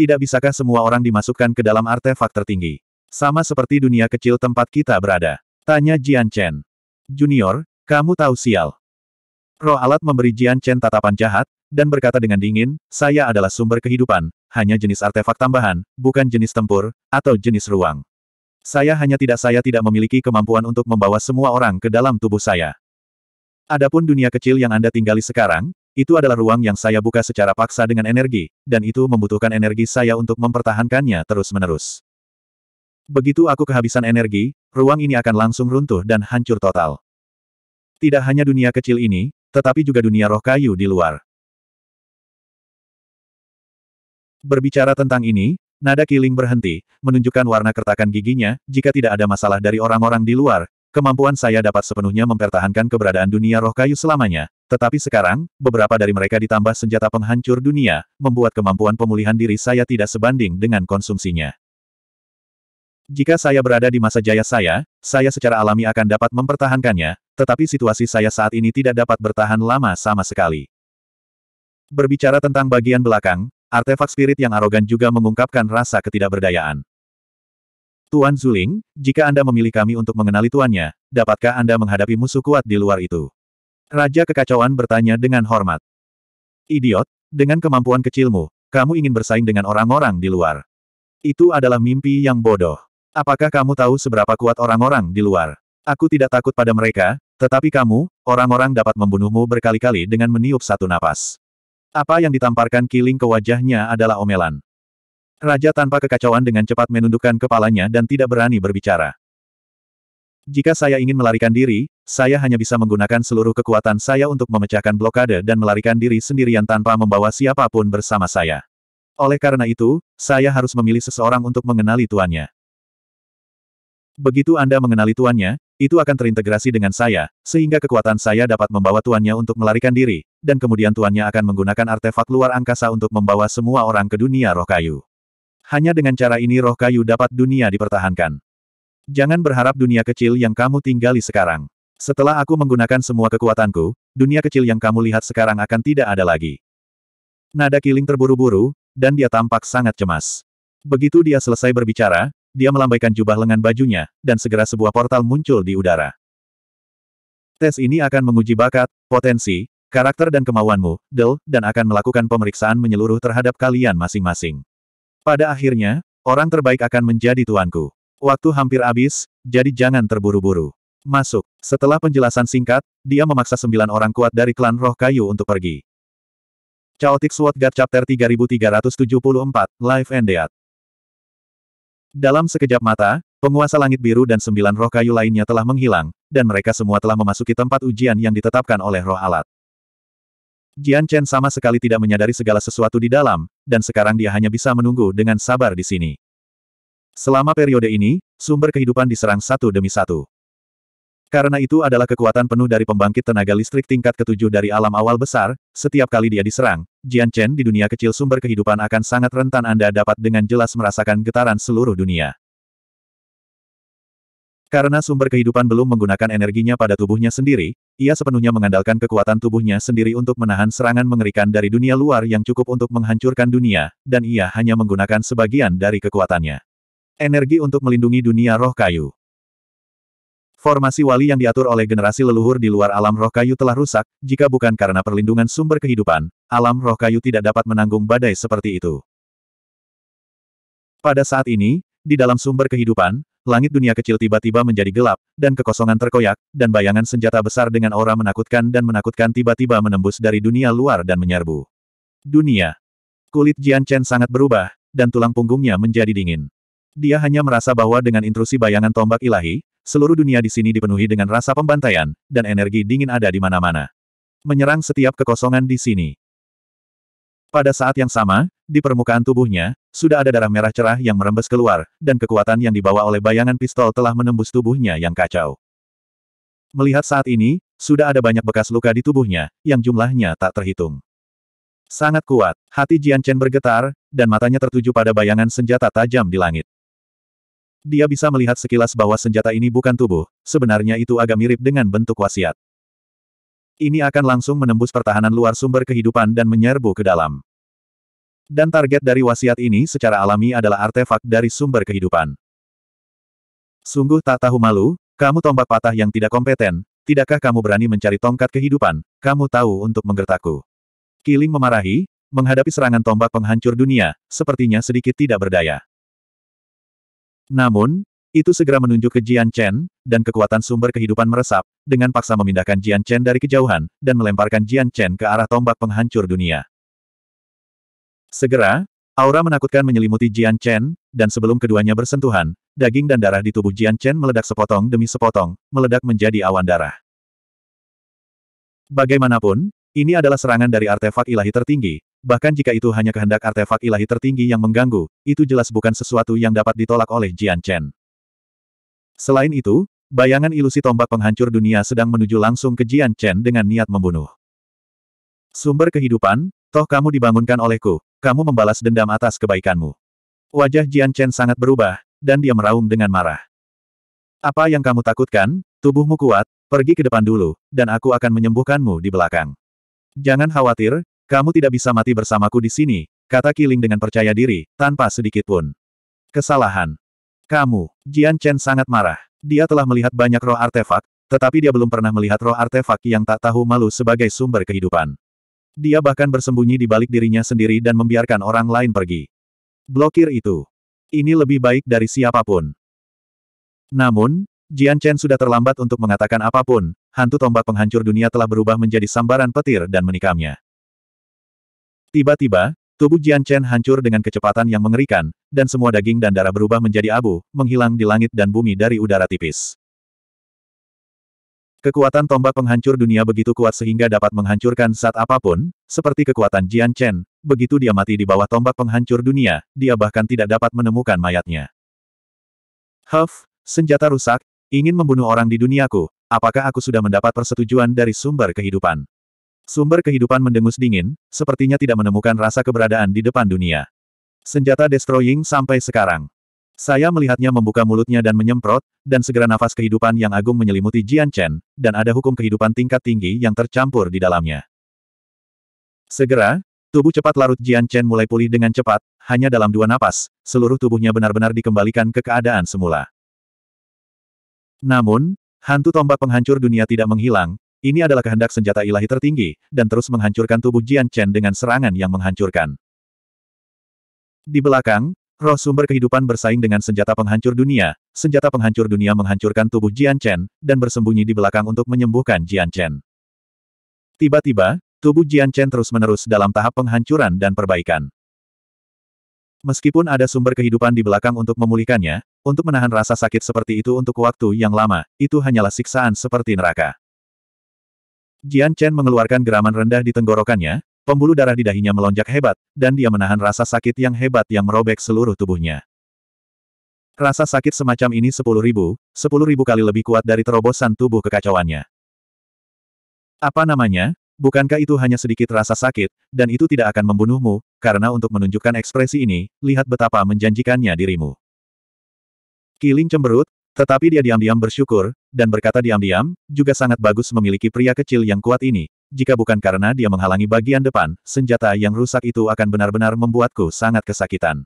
Tidak bisakah semua orang dimasukkan ke dalam artefak tertinggi? Sama seperti dunia kecil tempat kita berada. Tanya Jian Chen. Junior, kamu tahu sial. Roh alat memberi Jian Chen tatapan jahat, dan berkata dengan dingin, saya adalah sumber kehidupan, hanya jenis artefak tambahan, bukan jenis tempur, atau jenis ruang. Saya hanya tidak saya tidak memiliki kemampuan untuk membawa semua orang ke dalam tubuh saya. Adapun dunia kecil yang Anda tinggali sekarang, itu adalah ruang yang saya buka secara paksa dengan energi, dan itu membutuhkan energi saya untuk mempertahankannya terus-menerus. Begitu aku kehabisan energi, ruang ini akan langsung runtuh dan hancur total. Tidak hanya dunia kecil ini, tetapi juga dunia roh kayu di luar. Berbicara tentang ini, nada Kiling berhenti, menunjukkan warna kertakan giginya, jika tidak ada masalah dari orang-orang di luar, kemampuan saya dapat sepenuhnya mempertahankan keberadaan dunia roh kayu selamanya, tetapi sekarang, beberapa dari mereka ditambah senjata penghancur dunia, membuat kemampuan pemulihan diri saya tidak sebanding dengan konsumsinya. Jika saya berada di masa jaya saya, saya secara alami akan dapat mempertahankannya, tetapi situasi saya saat ini tidak dapat bertahan lama sama sekali. Berbicara tentang bagian belakang, artefak spirit yang arogan juga mengungkapkan rasa ketidakberdayaan. Tuan Zuling, jika Anda memilih kami untuk mengenali tuannya, dapatkah Anda menghadapi musuh kuat di luar itu? Raja Kekacauan bertanya dengan hormat. Idiot, dengan kemampuan kecilmu, kamu ingin bersaing dengan orang-orang di luar. Itu adalah mimpi yang bodoh. Apakah kamu tahu seberapa kuat orang-orang di luar? Aku tidak takut pada mereka, tetapi kamu, orang-orang dapat membunuhmu berkali-kali dengan meniup satu napas. Apa yang ditamparkan kiling ke wajahnya adalah omelan. Raja tanpa kekacauan dengan cepat menundukkan kepalanya dan tidak berani berbicara. Jika saya ingin melarikan diri, saya hanya bisa menggunakan seluruh kekuatan saya untuk memecahkan blokade dan melarikan diri sendirian tanpa membawa siapapun bersama saya. Oleh karena itu, saya harus memilih seseorang untuk mengenali tuannya. Begitu Anda mengenali tuannya, itu akan terintegrasi dengan saya, sehingga kekuatan saya dapat membawa tuannya untuk melarikan diri, dan kemudian tuannya akan menggunakan artefak luar angkasa untuk membawa semua orang ke dunia roh kayu. Hanya dengan cara ini roh kayu dapat dunia dipertahankan. Jangan berharap dunia kecil yang kamu tinggali sekarang. Setelah aku menggunakan semua kekuatanku, dunia kecil yang kamu lihat sekarang akan tidak ada lagi. Nada Killing terburu-buru, dan dia tampak sangat cemas. Begitu dia selesai berbicara, dia melambaikan jubah lengan bajunya, dan segera sebuah portal muncul di udara. Tes ini akan menguji bakat, potensi, karakter dan kemauanmu, Del, dan akan melakukan pemeriksaan menyeluruh terhadap kalian masing-masing. Pada akhirnya, orang terbaik akan menjadi tuanku. Waktu hampir habis, jadi jangan terburu-buru. Masuk. Setelah penjelasan singkat, dia memaksa sembilan orang kuat dari klan roh kayu untuk pergi. Chaotic Sword God Chapter 3374, Live and Death dalam sekejap mata, penguasa langit biru dan sembilan roh kayu lainnya telah menghilang, dan mereka semua telah memasuki tempat ujian yang ditetapkan oleh roh alat. Jian Chen sama sekali tidak menyadari segala sesuatu di dalam, dan sekarang dia hanya bisa menunggu dengan sabar di sini. Selama periode ini, sumber kehidupan diserang satu demi satu. Karena itu adalah kekuatan penuh dari pembangkit tenaga listrik tingkat ketujuh dari alam awal besar, setiap kali dia diserang, Jian Chen di dunia kecil sumber kehidupan akan sangat rentan Anda dapat dengan jelas merasakan getaran seluruh dunia. Karena sumber kehidupan belum menggunakan energinya pada tubuhnya sendiri, ia sepenuhnya mengandalkan kekuatan tubuhnya sendiri untuk menahan serangan mengerikan dari dunia luar yang cukup untuk menghancurkan dunia, dan ia hanya menggunakan sebagian dari kekuatannya. Energi untuk melindungi dunia roh kayu. Formasi wali yang diatur oleh generasi leluhur di luar alam roh kayu telah rusak, jika bukan karena perlindungan sumber kehidupan, alam roh kayu tidak dapat menanggung badai seperti itu. Pada saat ini, di dalam sumber kehidupan, langit dunia kecil tiba-tiba menjadi gelap, dan kekosongan terkoyak, dan bayangan senjata besar dengan aura menakutkan dan menakutkan tiba-tiba menembus dari dunia luar dan menyerbu. Dunia. Kulit Jian Chen sangat berubah, dan tulang punggungnya menjadi dingin. Dia hanya merasa bahwa dengan intrusi bayangan tombak ilahi, seluruh dunia di sini dipenuhi dengan rasa pembantaian, dan energi dingin ada di mana-mana. Menyerang setiap kekosongan di sini. Pada saat yang sama, di permukaan tubuhnya, sudah ada darah merah cerah yang merembes keluar, dan kekuatan yang dibawa oleh bayangan pistol telah menembus tubuhnya yang kacau. Melihat saat ini, sudah ada banyak bekas luka di tubuhnya, yang jumlahnya tak terhitung. Sangat kuat, hati Jian Chen bergetar, dan matanya tertuju pada bayangan senjata tajam di langit. Dia bisa melihat sekilas bahwa senjata ini bukan tubuh, sebenarnya itu agak mirip dengan bentuk wasiat. Ini akan langsung menembus pertahanan luar sumber kehidupan dan menyerbu ke dalam. Dan target dari wasiat ini secara alami adalah artefak dari sumber kehidupan. Sungguh tak tahu malu, kamu tombak patah yang tidak kompeten, tidakkah kamu berani mencari tongkat kehidupan, kamu tahu untuk menggertakku. Killing memarahi, menghadapi serangan tombak penghancur dunia, sepertinya sedikit tidak berdaya. Namun, itu segera menunjuk ke Jian Chen, dan kekuatan sumber kehidupan meresap, dengan paksa memindahkan Jian Chen dari kejauhan, dan melemparkan Jian Chen ke arah tombak penghancur dunia. Segera, aura menakutkan menyelimuti Jian Chen, dan sebelum keduanya bersentuhan, daging dan darah di tubuh Jian Chen meledak sepotong demi sepotong, meledak menjadi awan darah. Bagaimanapun, ini adalah serangan dari artefak ilahi tertinggi, Bahkan jika itu hanya kehendak artefak ilahi tertinggi yang mengganggu, itu jelas bukan sesuatu yang dapat ditolak oleh Jian Chen. Selain itu, bayangan ilusi tombak penghancur dunia sedang menuju langsung ke Jian Chen dengan niat membunuh. Sumber kehidupan, toh kamu dibangunkan olehku, kamu membalas dendam atas kebaikanmu. Wajah Jian Chen sangat berubah, dan dia meraung dengan marah. Apa yang kamu takutkan, tubuhmu kuat, pergi ke depan dulu, dan aku akan menyembuhkanmu di belakang. Jangan khawatir, kamu tidak bisa mati bersamaku di sini, kata Kiling dengan percaya diri, tanpa sedikit pun. Kesalahan. Kamu, Jian Chen sangat marah. Dia telah melihat banyak roh artefak, tetapi dia belum pernah melihat roh artefak yang tak tahu malu sebagai sumber kehidupan. Dia bahkan bersembunyi di balik dirinya sendiri dan membiarkan orang lain pergi. Blokir itu. Ini lebih baik dari siapapun. Namun, Jian Chen sudah terlambat untuk mengatakan apapun, hantu tombak penghancur dunia telah berubah menjadi sambaran petir dan menikamnya. Tiba-tiba, tubuh Jian Chen hancur dengan kecepatan yang mengerikan, dan semua daging dan darah berubah menjadi abu, menghilang di langit dan bumi dari udara tipis. Kekuatan tombak penghancur dunia begitu kuat sehingga dapat menghancurkan saat apapun, seperti kekuatan Jian Chen, begitu dia mati di bawah tombak penghancur dunia, dia bahkan tidak dapat menemukan mayatnya. Huff, senjata rusak, ingin membunuh orang di duniaku, apakah aku sudah mendapat persetujuan dari sumber kehidupan? Sumber kehidupan mendengus dingin, sepertinya tidak menemukan rasa keberadaan di depan dunia. Senjata destroying sampai sekarang. Saya melihatnya membuka mulutnya dan menyemprot, dan segera nafas kehidupan yang agung menyelimuti Jian Chen, dan ada hukum kehidupan tingkat tinggi yang tercampur di dalamnya. Segera, tubuh cepat larut Jian Chen mulai pulih dengan cepat, hanya dalam dua napas, seluruh tubuhnya benar-benar dikembalikan ke keadaan semula. Namun, hantu tombak penghancur dunia tidak menghilang, ini adalah kehendak senjata ilahi tertinggi, dan terus menghancurkan tubuh Jian Chen dengan serangan yang menghancurkan. Di belakang, roh sumber kehidupan bersaing dengan senjata penghancur dunia, senjata penghancur dunia menghancurkan tubuh Jian Chen, dan bersembunyi di belakang untuk menyembuhkan Jian Chen. Tiba-tiba, tubuh Jian Chen terus-menerus dalam tahap penghancuran dan perbaikan. Meskipun ada sumber kehidupan di belakang untuk memulihkannya, untuk menahan rasa sakit seperti itu untuk waktu yang lama, itu hanyalah siksaan seperti neraka. Jian Chen mengeluarkan geraman rendah di tenggorokannya, pembuluh darah di dahinya melonjak hebat, dan dia menahan rasa sakit yang hebat yang merobek seluruh tubuhnya. Rasa sakit semacam ini sepuluh ribu, sepuluh ribu kali lebih kuat dari terobosan tubuh kekacauannya. Apa namanya? Bukankah itu hanya sedikit rasa sakit, dan itu tidak akan membunuhmu, karena untuk menunjukkan ekspresi ini, lihat betapa menjanjikannya dirimu. Kiling cemberut, tetapi dia diam-diam bersyukur, dan berkata diam-diam, juga sangat bagus memiliki pria kecil yang kuat ini, jika bukan karena dia menghalangi bagian depan, senjata yang rusak itu akan benar-benar membuatku sangat kesakitan.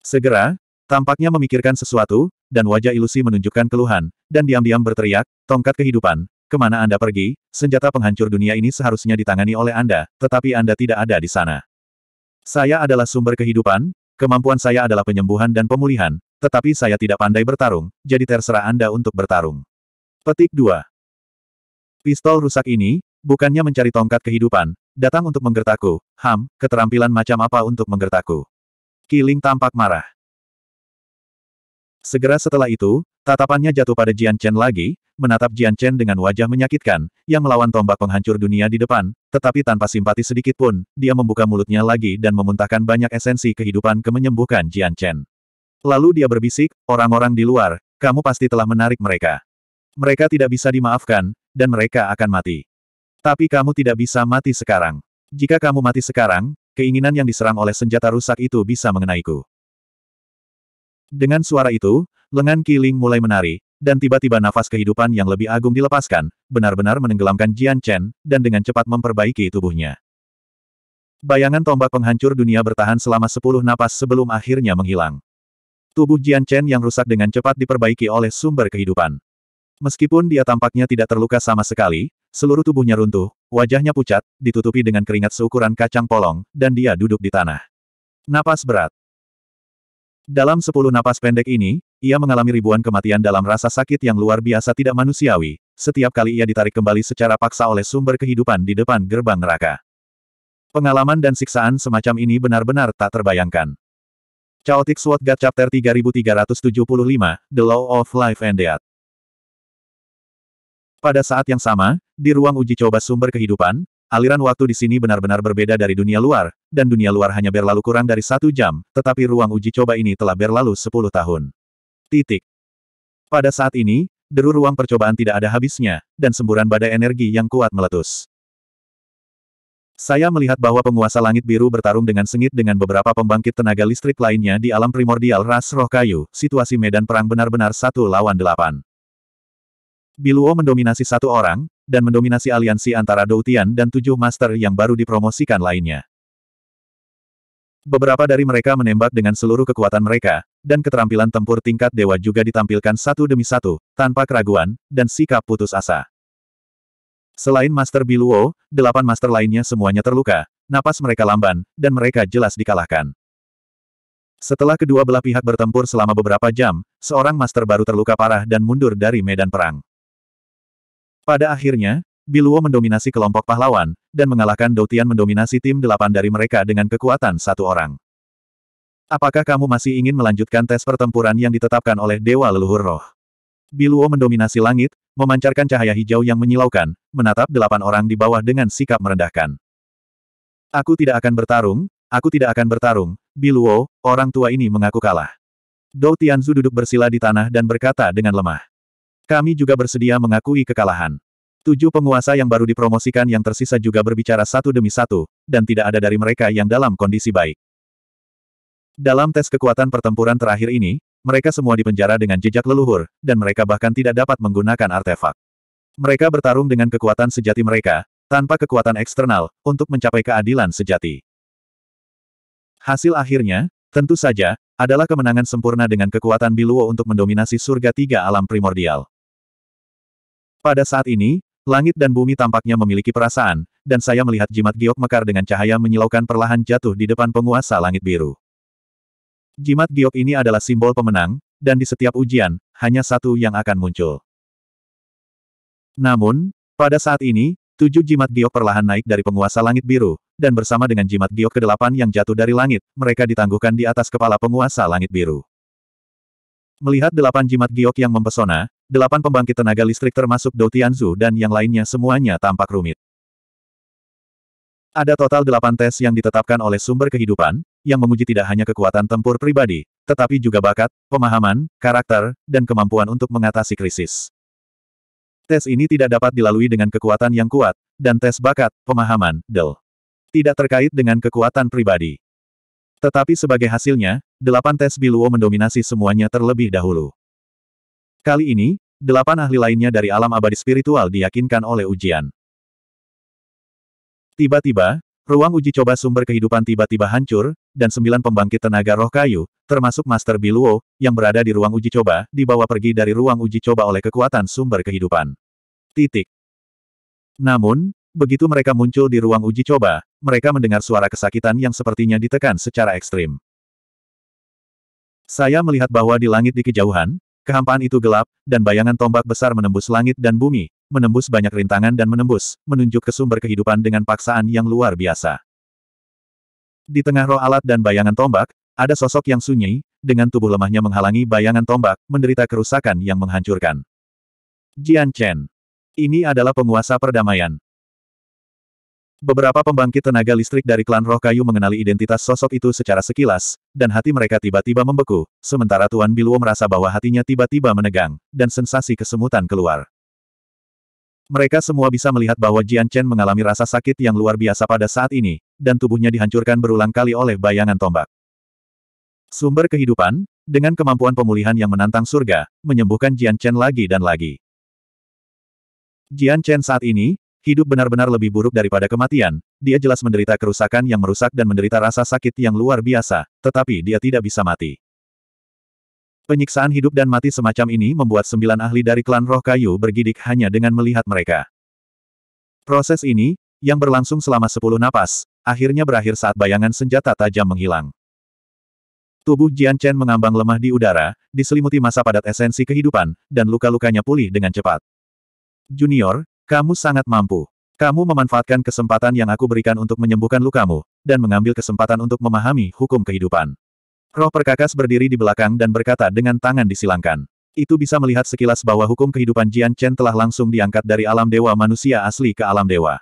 Segera, Tampaknya memikirkan sesuatu, dan wajah ilusi menunjukkan keluhan, dan diam-diam berteriak, tongkat kehidupan, kemana Anda pergi, senjata penghancur dunia ini seharusnya ditangani oleh Anda, tetapi Anda tidak ada di sana. Saya adalah sumber kehidupan, kemampuan saya adalah penyembuhan dan pemulihan, tetapi saya tidak pandai bertarung, jadi terserah Anda untuk bertarung. Petik 2. Pistol rusak ini, bukannya mencari tongkat kehidupan, datang untuk menggertaku, ham, keterampilan macam apa untuk menggertaku. Killing tampak marah. Segera setelah itu, tatapannya jatuh pada Jian Chen lagi, menatap Jian Chen dengan wajah menyakitkan, yang melawan tombak penghancur dunia di depan, tetapi tanpa simpati sedikit pun, dia membuka mulutnya lagi dan memuntahkan banyak esensi kehidupan ke menyembuhkan Jian Chen. Lalu dia berbisik, orang-orang di luar, kamu pasti telah menarik mereka. Mereka tidak bisa dimaafkan, dan mereka akan mati. Tapi kamu tidak bisa mati sekarang. Jika kamu mati sekarang, keinginan yang diserang oleh senjata rusak itu bisa mengenaiku. Dengan suara itu, lengan Kiling mulai menari, dan tiba-tiba nafas kehidupan yang lebih agung dilepaskan, benar-benar menenggelamkan Jian Chen, dan dengan cepat memperbaiki tubuhnya. Bayangan tombak penghancur dunia bertahan selama sepuluh napas sebelum akhirnya menghilang. Tubuh Jian Chen yang rusak dengan cepat diperbaiki oleh sumber kehidupan. Meskipun dia tampaknya tidak terluka sama sekali, seluruh tubuhnya runtuh, wajahnya pucat, ditutupi dengan keringat seukuran kacang polong, dan dia duduk di tanah. Napas berat. Dalam sepuluh napas pendek ini, ia mengalami ribuan kematian dalam rasa sakit yang luar biasa tidak manusiawi, setiap kali ia ditarik kembali secara paksa oleh sumber kehidupan di depan gerbang neraka. Pengalaman dan siksaan semacam ini benar-benar tak terbayangkan. Chaotic Sword God Chapter 3375, The Law of Life and Death. Pada saat yang sama, di ruang uji coba sumber kehidupan, aliran waktu di sini benar-benar berbeda dari dunia luar, dan dunia luar hanya berlalu kurang dari satu jam, tetapi ruang uji coba ini telah berlalu sepuluh tahun. Titik. Pada saat ini, deru ruang percobaan tidak ada habisnya, dan semburan badai energi yang kuat meletus. Saya melihat bahwa penguasa langit biru bertarung dengan sengit dengan beberapa pembangkit tenaga listrik lainnya di alam primordial ras roh kayu, situasi medan perang benar-benar satu lawan delapan. Biluo mendominasi satu orang, dan mendominasi aliansi antara Doutian dan tujuh master yang baru dipromosikan lainnya. Beberapa dari mereka menembak dengan seluruh kekuatan mereka, dan keterampilan tempur tingkat dewa juga ditampilkan satu demi satu, tanpa keraguan, dan sikap putus asa. Selain Master Biluo, delapan master lainnya semuanya terluka, napas mereka lamban, dan mereka jelas dikalahkan. Setelah kedua belah pihak bertempur selama beberapa jam, seorang master baru terluka parah dan mundur dari medan perang. Pada akhirnya, Biluo mendominasi kelompok pahlawan, dan mengalahkan Doutian mendominasi tim delapan dari mereka dengan kekuatan satu orang. Apakah kamu masih ingin melanjutkan tes pertempuran yang ditetapkan oleh Dewa Leluhur Roh? Biluo mendominasi langit, memancarkan cahaya hijau yang menyilaukan, menatap delapan orang di bawah dengan sikap merendahkan. Aku tidak akan bertarung, aku tidak akan bertarung, Biluo, orang tua ini mengaku kalah. Dou Tianzu duduk bersila di tanah dan berkata dengan lemah. Kami juga bersedia mengakui kekalahan. Tujuh penguasa yang baru dipromosikan yang tersisa juga berbicara satu demi satu, dan tidak ada dari mereka yang dalam kondisi baik. Dalam tes kekuatan pertempuran terakhir ini, mereka semua dipenjara dengan jejak leluhur, dan mereka bahkan tidak dapat menggunakan artefak. Mereka bertarung dengan kekuatan sejati mereka, tanpa kekuatan eksternal, untuk mencapai keadilan sejati. Hasil akhirnya, tentu saja, adalah kemenangan sempurna dengan kekuatan Biluo untuk mendominasi surga tiga alam primordial. Pada saat ini, langit dan bumi tampaknya memiliki perasaan, dan saya melihat jimat giok mekar dengan cahaya menyilaukan perlahan jatuh di depan penguasa langit biru. Jimat giok ini adalah simbol pemenang, dan di setiap ujian, hanya satu yang akan muncul. Namun, pada saat ini, tujuh jimat giok perlahan naik dari penguasa langit biru, dan bersama dengan jimat giok ke-8 yang jatuh dari langit, mereka ditangguhkan di atas kepala penguasa langit biru. Melihat delapan jimat giok yang mempesona, delapan pembangkit tenaga listrik termasuk Dou Tianzu dan yang lainnya semuanya tampak rumit. Ada total delapan tes yang ditetapkan oleh sumber kehidupan, yang memuji tidak hanya kekuatan tempur pribadi, tetapi juga bakat, pemahaman, karakter, dan kemampuan untuk mengatasi krisis. Tes ini tidak dapat dilalui dengan kekuatan yang kuat, dan tes bakat, pemahaman, del. Tidak terkait dengan kekuatan pribadi. Tetapi sebagai hasilnya, delapan tes Biluo mendominasi semuanya terlebih dahulu. Kali ini, delapan ahli lainnya dari alam abadi spiritual diyakinkan oleh ujian. Tiba-tiba, Ruang uji coba sumber kehidupan tiba-tiba hancur, dan sembilan pembangkit tenaga roh kayu, termasuk Master Biluo, yang berada di ruang uji coba, dibawa pergi dari ruang uji coba oleh kekuatan sumber kehidupan. Titik. Namun, begitu mereka muncul di ruang uji coba, mereka mendengar suara kesakitan yang sepertinya ditekan secara ekstrim. Saya melihat bahwa di langit di kejauhan, kehampaan itu gelap, dan bayangan tombak besar menembus langit dan bumi, menembus banyak rintangan dan menembus, menunjuk ke sumber kehidupan dengan paksaan yang luar biasa. Di tengah roh alat dan bayangan tombak, ada sosok yang sunyi, dengan tubuh lemahnya menghalangi bayangan tombak, menderita kerusakan yang menghancurkan. Jian Chen. Ini adalah penguasa perdamaian. Beberapa pembangkit tenaga listrik dari klan roh kayu mengenali identitas sosok itu secara sekilas, dan hati mereka tiba-tiba membeku, sementara Tuan Biluo merasa bahwa hatinya tiba-tiba menegang, dan sensasi kesemutan keluar. Mereka semua bisa melihat bahwa Jian Chen mengalami rasa sakit yang luar biasa pada saat ini, dan tubuhnya dihancurkan berulang kali oleh bayangan tombak. Sumber kehidupan, dengan kemampuan pemulihan yang menantang surga, menyembuhkan Jian Chen lagi dan lagi. Jian Chen saat ini, hidup benar-benar lebih buruk daripada kematian, dia jelas menderita kerusakan yang merusak dan menderita rasa sakit yang luar biasa, tetapi dia tidak bisa mati. Penyiksaan hidup dan mati semacam ini membuat sembilan ahli dari klan roh kayu bergidik hanya dengan melihat mereka. Proses ini, yang berlangsung selama sepuluh napas, akhirnya berakhir saat bayangan senjata tajam menghilang. Tubuh Jian Chen mengambang lemah di udara, diselimuti masa padat esensi kehidupan, dan luka-lukanya pulih dengan cepat. Junior, kamu sangat mampu. Kamu memanfaatkan kesempatan yang aku berikan untuk menyembuhkan lukamu, dan mengambil kesempatan untuk memahami hukum kehidupan. Roh perkakas berdiri di belakang dan berkata dengan tangan disilangkan. Itu bisa melihat sekilas bahwa hukum kehidupan Jian Chen telah langsung diangkat dari alam dewa manusia asli ke alam dewa.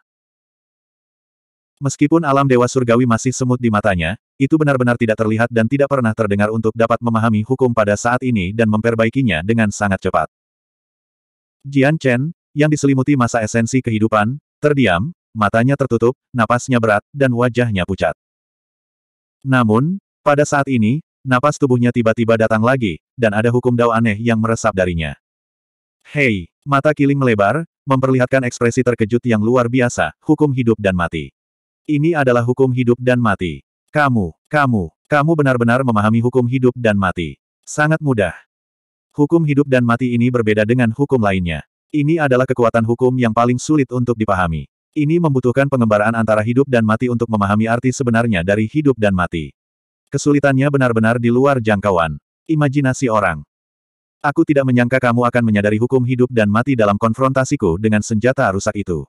Meskipun alam dewa surgawi masih semut di matanya, itu benar-benar tidak terlihat dan tidak pernah terdengar untuk dapat memahami hukum pada saat ini dan memperbaikinya dengan sangat cepat. Jian Chen, yang diselimuti masa esensi kehidupan, terdiam, matanya tertutup, napasnya berat, dan wajahnya pucat. Namun, pada saat ini, napas tubuhnya tiba-tiba datang lagi, dan ada hukum dao aneh yang meresap darinya. Hei, mata kiling melebar, memperlihatkan ekspresi terkejut yang luar biasa, hukum hidup dan mati. Ini adalah hukum hidup dan mati. Kamu, kamu, kamu benar-benar memahami hukum hidup dan mati. Sangat mudah. Hukum hidup dan mati ini berbeda dengan hukum lainnya. Ini adalah kekuatan hukum yang paling sulit untuk dipahami. Ini membutuhkan pengembaraan antara hidup dan mati untuk memahami arti sebenarnya dari hidup dan mati. Kesulitannya benar-benar di luar jangkauan. Imajinasi orang. Aku tidak menyangka kamu akan menyadari hukum hidup dan mati dalam konfrontasiku dengan senjata rusak itu.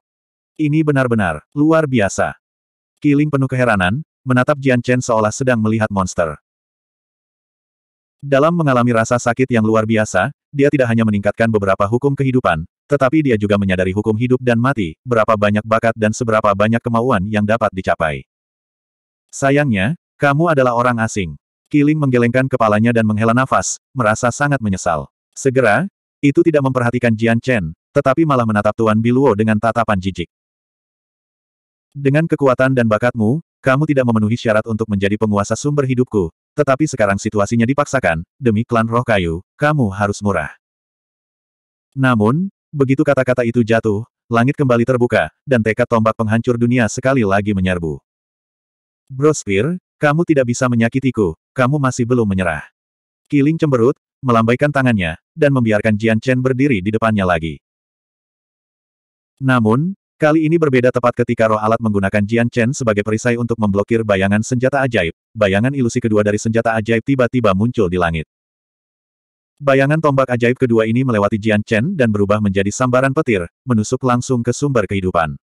Ini benar-benar luar biasa. Killing penuh keheranan, menatap Jian Chen seolah sedang melihat monster. Dalam mengalami rasa sakit yang luar biasa, dia tidak hanya meningkatkan beberapa hukum kehidupan, tetapi dia juga menyadari hukum hidup dan mati, berapa banyak bakat dan seberapa banyak kemauan yang dapat dicapai. Sayangnya, kamu adalah orang asing. Kiling menggelengkan kepalanya dan menghela nafas, merasa sangat menyesal. Segera, itu tidak memperhatikan Jian Chen, tetapi malah menatap Tuan Biluo dengan tatapan jijik. Dengan kekuatan dan bakatmu, kamu tidak memenuhi syarat untuk menjadi penguasa sumber hidupku, tetapi sekarang situasinya dipaksakan, demi klan roh kayu, kamu harus murah. Namun, begitu kata-kata itu jatuh, langit kembali terbuka, dan tekad tombak penghancur dunia sekali lagi menyerbu. Brospear, kamu tidak bisa menyakitiku, kamu masih belum menyerah. Kiling cemberut, melambaikan tangannya, dan membiarkan Jian Chen berdiri di depannya lagi. Namun, kali ini berbeda tepat ketika roh alat menggunakan Jian Chen sebagai perisai untuk memblokir bayangan senjata ajaib, bayangan ilusi kedua dari senjata ajaib tiba-tiba muncul di langit. Bayangan tombak ajaib kedua ini melewati Jian Chen dan berubah menjadi sambaran petir, menusuk langsung ke sumber kehidupan.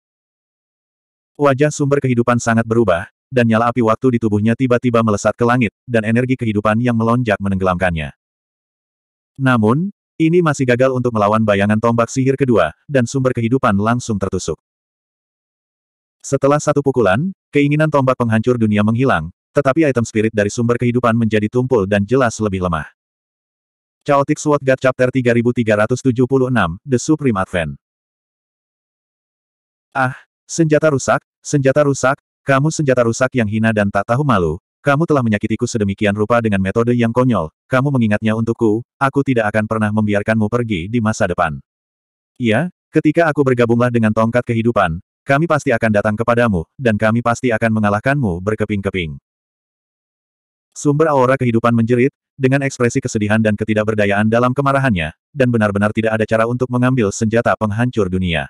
Wajah sumber kehidupan sangat berubah, dan nyala api waktu di tubuhnya tiba-tiba melesat ke langit, dan energi kehidupan yang melonjak menenggelamkannya. Namun, ini masih gagal untuk melawan bayangan tombak sihir kedua, dan sumber kehidupan langsung tertusuk. Setelah satu pukulan, keinginan tombak penghancur dunia menghilang, tetapi item spirit dari sumber kehidupan menjadi tumpul dan jelas lebih lemah. Chaotic Sword God Chapter 3376, The Supreme Advent. Ah, senjata rusak, senjata rusak, kamu senjata rusak yang hina dan tak tahu malu, kamu telah menyakitiku sedemikian rupa dengan metode yang konyol, kamu mengingatnya untukku, aku tidak akan pernah membiarkanmu pergi di masa depan. Iya, ketika aku bergabunglah dengan tongkat kehidupan, kami pasti akan datang kepadamu, dan kami pasti akan mengalahkanmu berkeping-keping. Sumber aura kehidupan menjerit, dengan ekspresi kesedihan dan ketidakberdayaan dalam kemarahannya, dan benar-benar tidak ada cara untuk mengambil senjata penghancur dunia.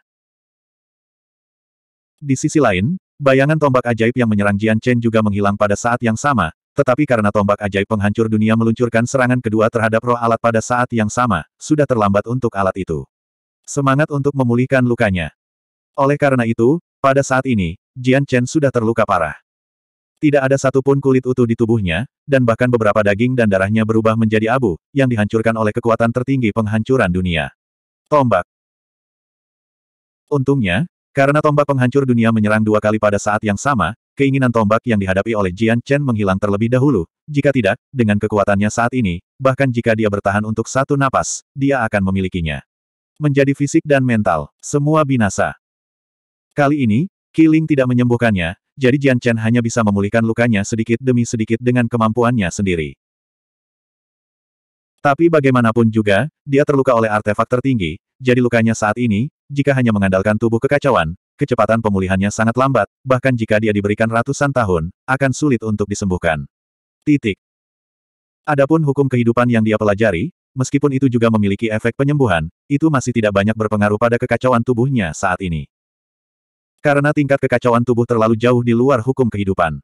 Di sisi lain, Bayangan tombak ajaib yang menyerang Jian Chen juga menghilang pada saat yang sama, tetapi karena tombak ajaib penghancur dunia meluncurkan serangan kedua terhadap roh alat pada saat yang sama, sudah terlambat untuk alat itu. Semangat untuk memulihkan lukanya. Oleh karena itu, pada saat ini, Jian Chen sudah terluka parah. Tidak ada satupun kulit utuh di tubuhnya, dan bahkan beberapa daging dan darahnya berubah menjadi abu, yang dihancurkan oleh kekuatan tertinggi penghancuran dunia. Tombak. Untungnya, karena tombak penghancur dunia menyerang dua kali pada saat yang sama, keinginan tombak yang dihadapi oleh Jian Chen menghilang terlebih dahulu. Jika tidak, dengan kekuatannya saat ini, bahkan jika dia bertahan untuk satu napas, dia akan memilikinya. Menjadi fisik dan mental, semua binasa. Kali ini, Killing tidak menyembuhkannya, jadi Jian Chen hanya bisa memulihkan lukanya sedikit demi sedikit dengan kemampuannya sendiri. Tapi bagaimanapun juga, dia terluka oleh artefak tertinggi, jadi lukanya saat ini, jika hanya mengandalkan tubuh kekacauan, kecepatan pemulihannya sangat lambat, bahkan jika dia diberikan ratusan tahun, akan sulit untuk disembuhkan. Titik. Adapun hukum kehidupan yang dia pelajari, meskipun itu juga memiliki efek penyembuhan, itu masih tidak banyak berpengaruh pada kekacauan tubuhnya saat ini. Karena tingkat kekacauan tubuh terlalu jauh di luar hukum kehidupan.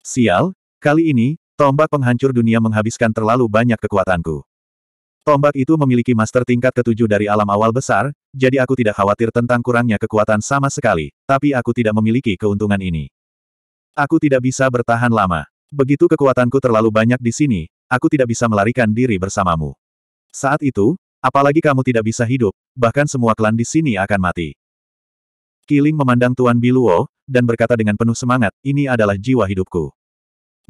Sial, kali ini, tombak penghancur dunia menghabiskan terlalu banyak kekuatanku. Tombak itu memiliki master tingkat ketujuh dari alam awal besar, jadi aku tidak khawatir tentang kurangnya kekuatan sama sekali, tapi aku tidak memiliki keuntungan ini. Aku tidak bisa bertahan lama. Begitu kekuatanku terlalu banyak di sini, aku tidak bisa melarikan diri bersamamu. Saat itu, apalagi kamu tidak bisa hidup, bahkan semua klan di sini akan mati. Kiling memandang Tuan Biluo, dan berkata dengan penuh semangat, ini adalah jiwa hidupku.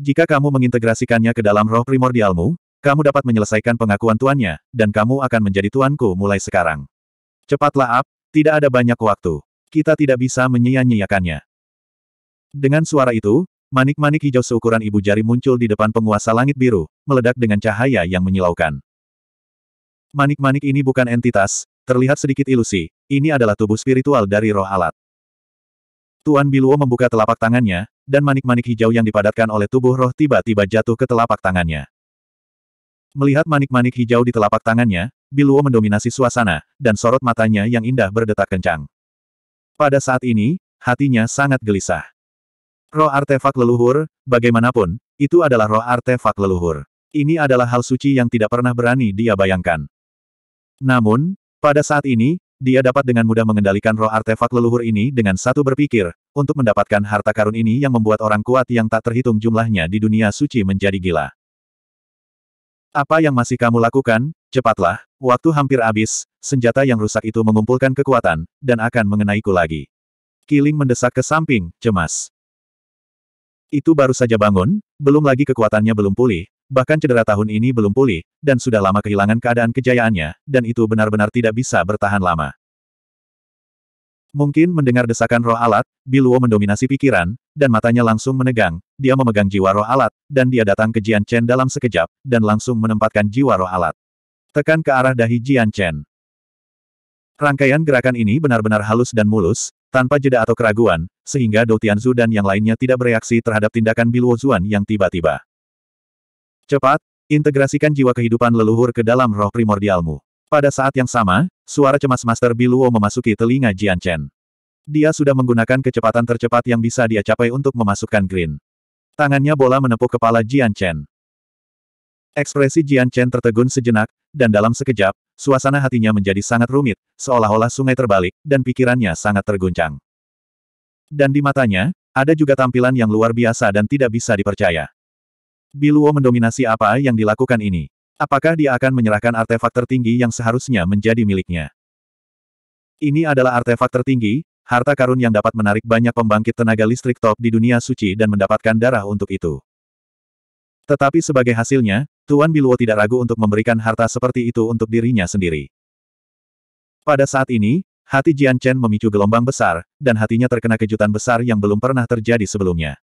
Jika kamu mengintegrasikannya ke dalam roh primordialmu, kamu dapat menyelesaikan pengakuan tuannya, dan kamu akan menjadi tuanku mulai sekarang. Cepatlah up, tidak ada banyak waktu. Kita tidak bisa menyia-nyiakannya. Dengan suara itu, manik-manik hijau seukuran ibu jari muncul di depan penguasa langit biru, meledak dengan cahaya yang menyilaukan. Manik-manik ini bukan entitas, terlihat sedikit ilusi, ini adalah tubuh spiritual dari roh alat. Tuan Biluo membuka telapak tangannya, dan manik-manik hijau yang dipadatkan oleh tubuh roh tiba-tiba jatuh ke telapak tangannya. Melihat manik-manik hijau di telapak tangannya, Biluo mendominasi suasana, dan sorot matanya yang indah berdetak kencang. Pada saat ini, hatinya sangat gelisah. Roh artefak leluhur, bagaimanapun, itu adalah roh artefak leluhur. Ini adalah hal suci yang tidak pernah berani dia bayangkan. Namun, pada saat ini, dia dapat dengan mudah mengendalikan roh artefak leluhur ini dengan satu berpikir, untuk mendapatkan harta karun ini yang membuat orang kuat yang tak terhitung jumlahnya di dunia suci menjadi gila. Apa yang masih kamu lakukan? Cepatlah, waktu hampir habis, senjata yang rusak itu mengumpulkan kekuatan, dan akan mengenaiku lagi. Kiling mendesak ke samping, cemas. Itu baru saja bangun, belum lagi kekuatannya belum pulih, bahkan cedera tahun ini belum pulih, dan sudah lama kehilangan keadaan kejayaannya, dan itu benar-benar tidak bisa bertahan lama. Mungkin mendengar desakan roh alat, Biluo mendominasi pikiran, dan matanya langsung menegang, dia memegang jiwa roh alat, dan dia datang ke Jian Chen dalam sekejap, dan langsung menempatkan jiwa roh alat. Tekan ke arah dahi Jian Chen. Rangkaian gerakan ini benar-benar halus dan mulus, tanpa jeda atau keraguan, sehingga Dou Tianzu dan yang lainnya tidak bereaksi terhadap tindakan Biluo Zuan yang tiba-tiba. Cepat, integrasikan jiwa kehidupan leluhur ke dalam roh primordialmu. Pada saat yang sama, Suara cemas Master Biluo memasuki telinga Jian Chen. Dia sudah menggunakan kecepatan tercepat yang bisa dia capai untuk memasukkan Green. Tangannya bola menepuk kepala Jian Chen. Ekspresi Jian Chen tertegun sejenak, dan dalam sekejap, suasana hatinya menjadi sangat rumit, seolah-olah sungai terbalik, dan pikirannya sangat terguncang. Dan di matanya, ada juga tampilan yang luar biasa dan tidak bisa dipercaya. Biluo mendominasi apa yang dilakukan ini. Apakah dia akan menyerahkan artefak tertinggi yang seharusnya menjadi miliknya? Ini adalah artefak tertinggi, harta karun yang dapat menarik banyak pembangkit tenaga listrik top di dunia suci dan mendapatkan darah untuk itu. Tetapi sebagai hasilnya, Tuan Biluo tidak ragu untuk memberikan harta seperti itu untuk dirinya sendiri. Pada saat ini, hati Jian Chen memicu gelombang besar, dan hatinya terkena kejutan besar yang belum pernah terjadi sebelumnya.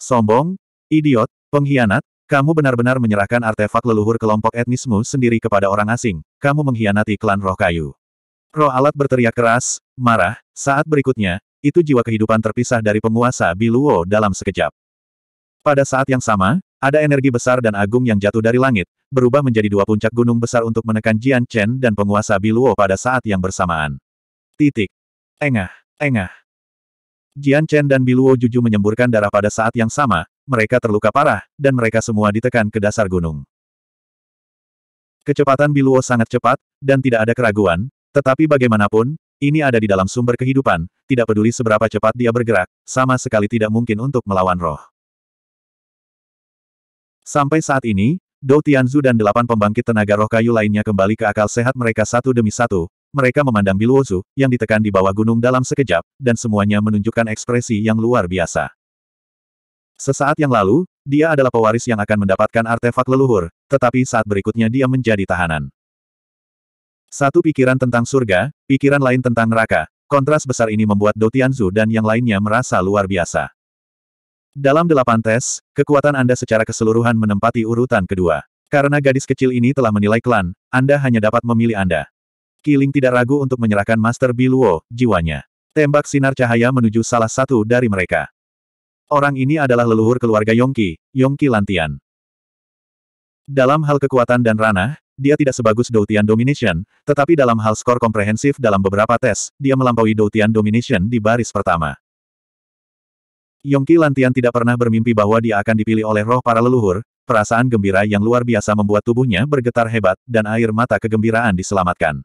Sombong, idiot, pengkhianat, kamu benar-benar menyerahkan artefak leluhur kelompok etnismu sendiri kepada orang asing. Kamu mengkhianati klan roh kayu. Roh alat berteriak keras, marah, saat berikutnya, itu jiwa kehidupan terpisah dari penguasa Biluo dalam sekejap. Pada saat yang sama, ada energi besar dan agung yang jatuh dari langit, berubah menjadi dua puncak gunung besar untuk menekan Jian Chen dan penguasa Biluo pada saat yang bersamaan. Titik. Engah. Engah. Jian Chen dan Biluo Juju menyemburkan darah pada saat yang sama, mereka terluka parah, dan mereka semua ditekan ke dasar gunung. Kecepatan Biluo sangat cepat, dan tidak ada keraguan, tetapi bagaimanapun, ini ada di dalam sumber kehidupan, tidak peduli seberapa cepat dia bergerak, sama sekali tidak mungkin untuk melawan roh. Sampai saat ini, Dou Tianzu dan delapan pembangkit tenaga roh kayu lainnya kembali ke akal sehat mereka satu demi satu, mereka memandang Biluozu, yang ditekan di bawah gunung dalam sekejap, dan semuanya menunjukkan ekspresi yang luar biasa. Sesaat yang lalu, dia adalah pewaris yang akan mendapatkan artefak leluhur, tetapi saat berikutnya dia menjadi tahanan. Satu pikiran tentang surga, pikiran lain tentang neraka, kontras besar ini membuat Do Tianzu dan yang lainnya merasa luar biasa. Dalam delapan tes, kekuatan Anda secara keseluruhan menempati urutan kedua. Karena gadis kecil ini telah menilai klan, Anda hanya dapat memilih Anda. Kiling tidak ragu untuk menyerahkan Master Biluo, jiwanya. Tembak sinar cahaya menuju salah satu dari mereka. Orang ini adalah leluhur keluarga Yongki, Yongki Lantian. Dalam hal kekuatan dan ranah, dia tidak sebagus Doutian Domination, tetapi dalam hal skor komprehensif dalam beberapa tes, dia melampaui Doutian Domination di baris pertama. Yongki Lantian tidak pernah bermimpi bahwa dia akan dipilih oleh roh para leluhur, perasaan gembira yang luar biasa membuat tubuhnya bergetar hebat, dan air mata kegembiraan diselamatkan.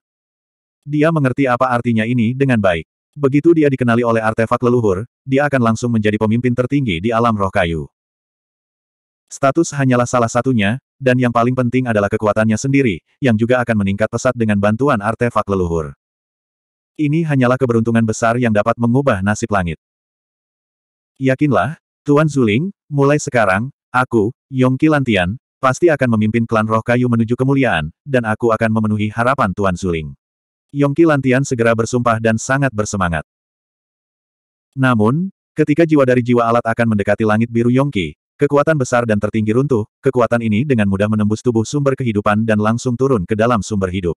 Dia mengerti apa artinya ini dengan baik. Begitu dia dikenali oleh artefak leluhur, dia akan langsung menjadi pemimpin tertinggi di alam roh kayu. Status hanyalah salah satunya, dan yang paling penting adalah kekuatannya sendiri, yang juga akan meningkat pesat dengan bantuan artefak leluhur. Ini hanyalah keberuntungan besar yang dapat mengubah nasib langit. Yakinlah, Tuan Zuling, mulai sekarang, aku, Yongki Lantian, pasti akan memimpin klan roh kayu menuju kemuliaan, dan aku akan memenuhi harapan Tuan Zuling. Yongki Lantian segera bersumpah dan sangat bersemangat. Namun, ketika jiwa dari jiwa alat akan mendekati langit biru Yongki, kekuatan besar dan tertinggi runtuh, kekuatan ini dengan mudah menembus tubuh sumber kehidupan dan langsung turun ke dalam sumber hidup.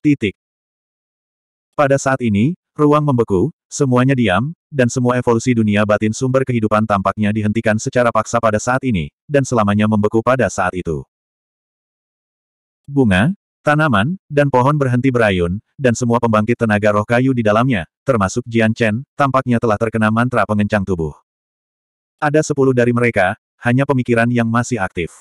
Titik. Pada saat ini, ruang membeku, semuanya diam, dan semua evolusi dunia batin sumber kehidupan tampaknya dihentikan secara paksa pada saat ini, dan selamanya membeku pada saat itu. Bunga, Tanaman, dan pohon berhenti berayun, dan semua pembangkit tenaga roh kayu di dalamnya, termasuk Jian Chen, tampaknya telah terkena mantra pengencang tubuh. Ada sepuluh dari mereka, hanya pemikiran yang masih aktif.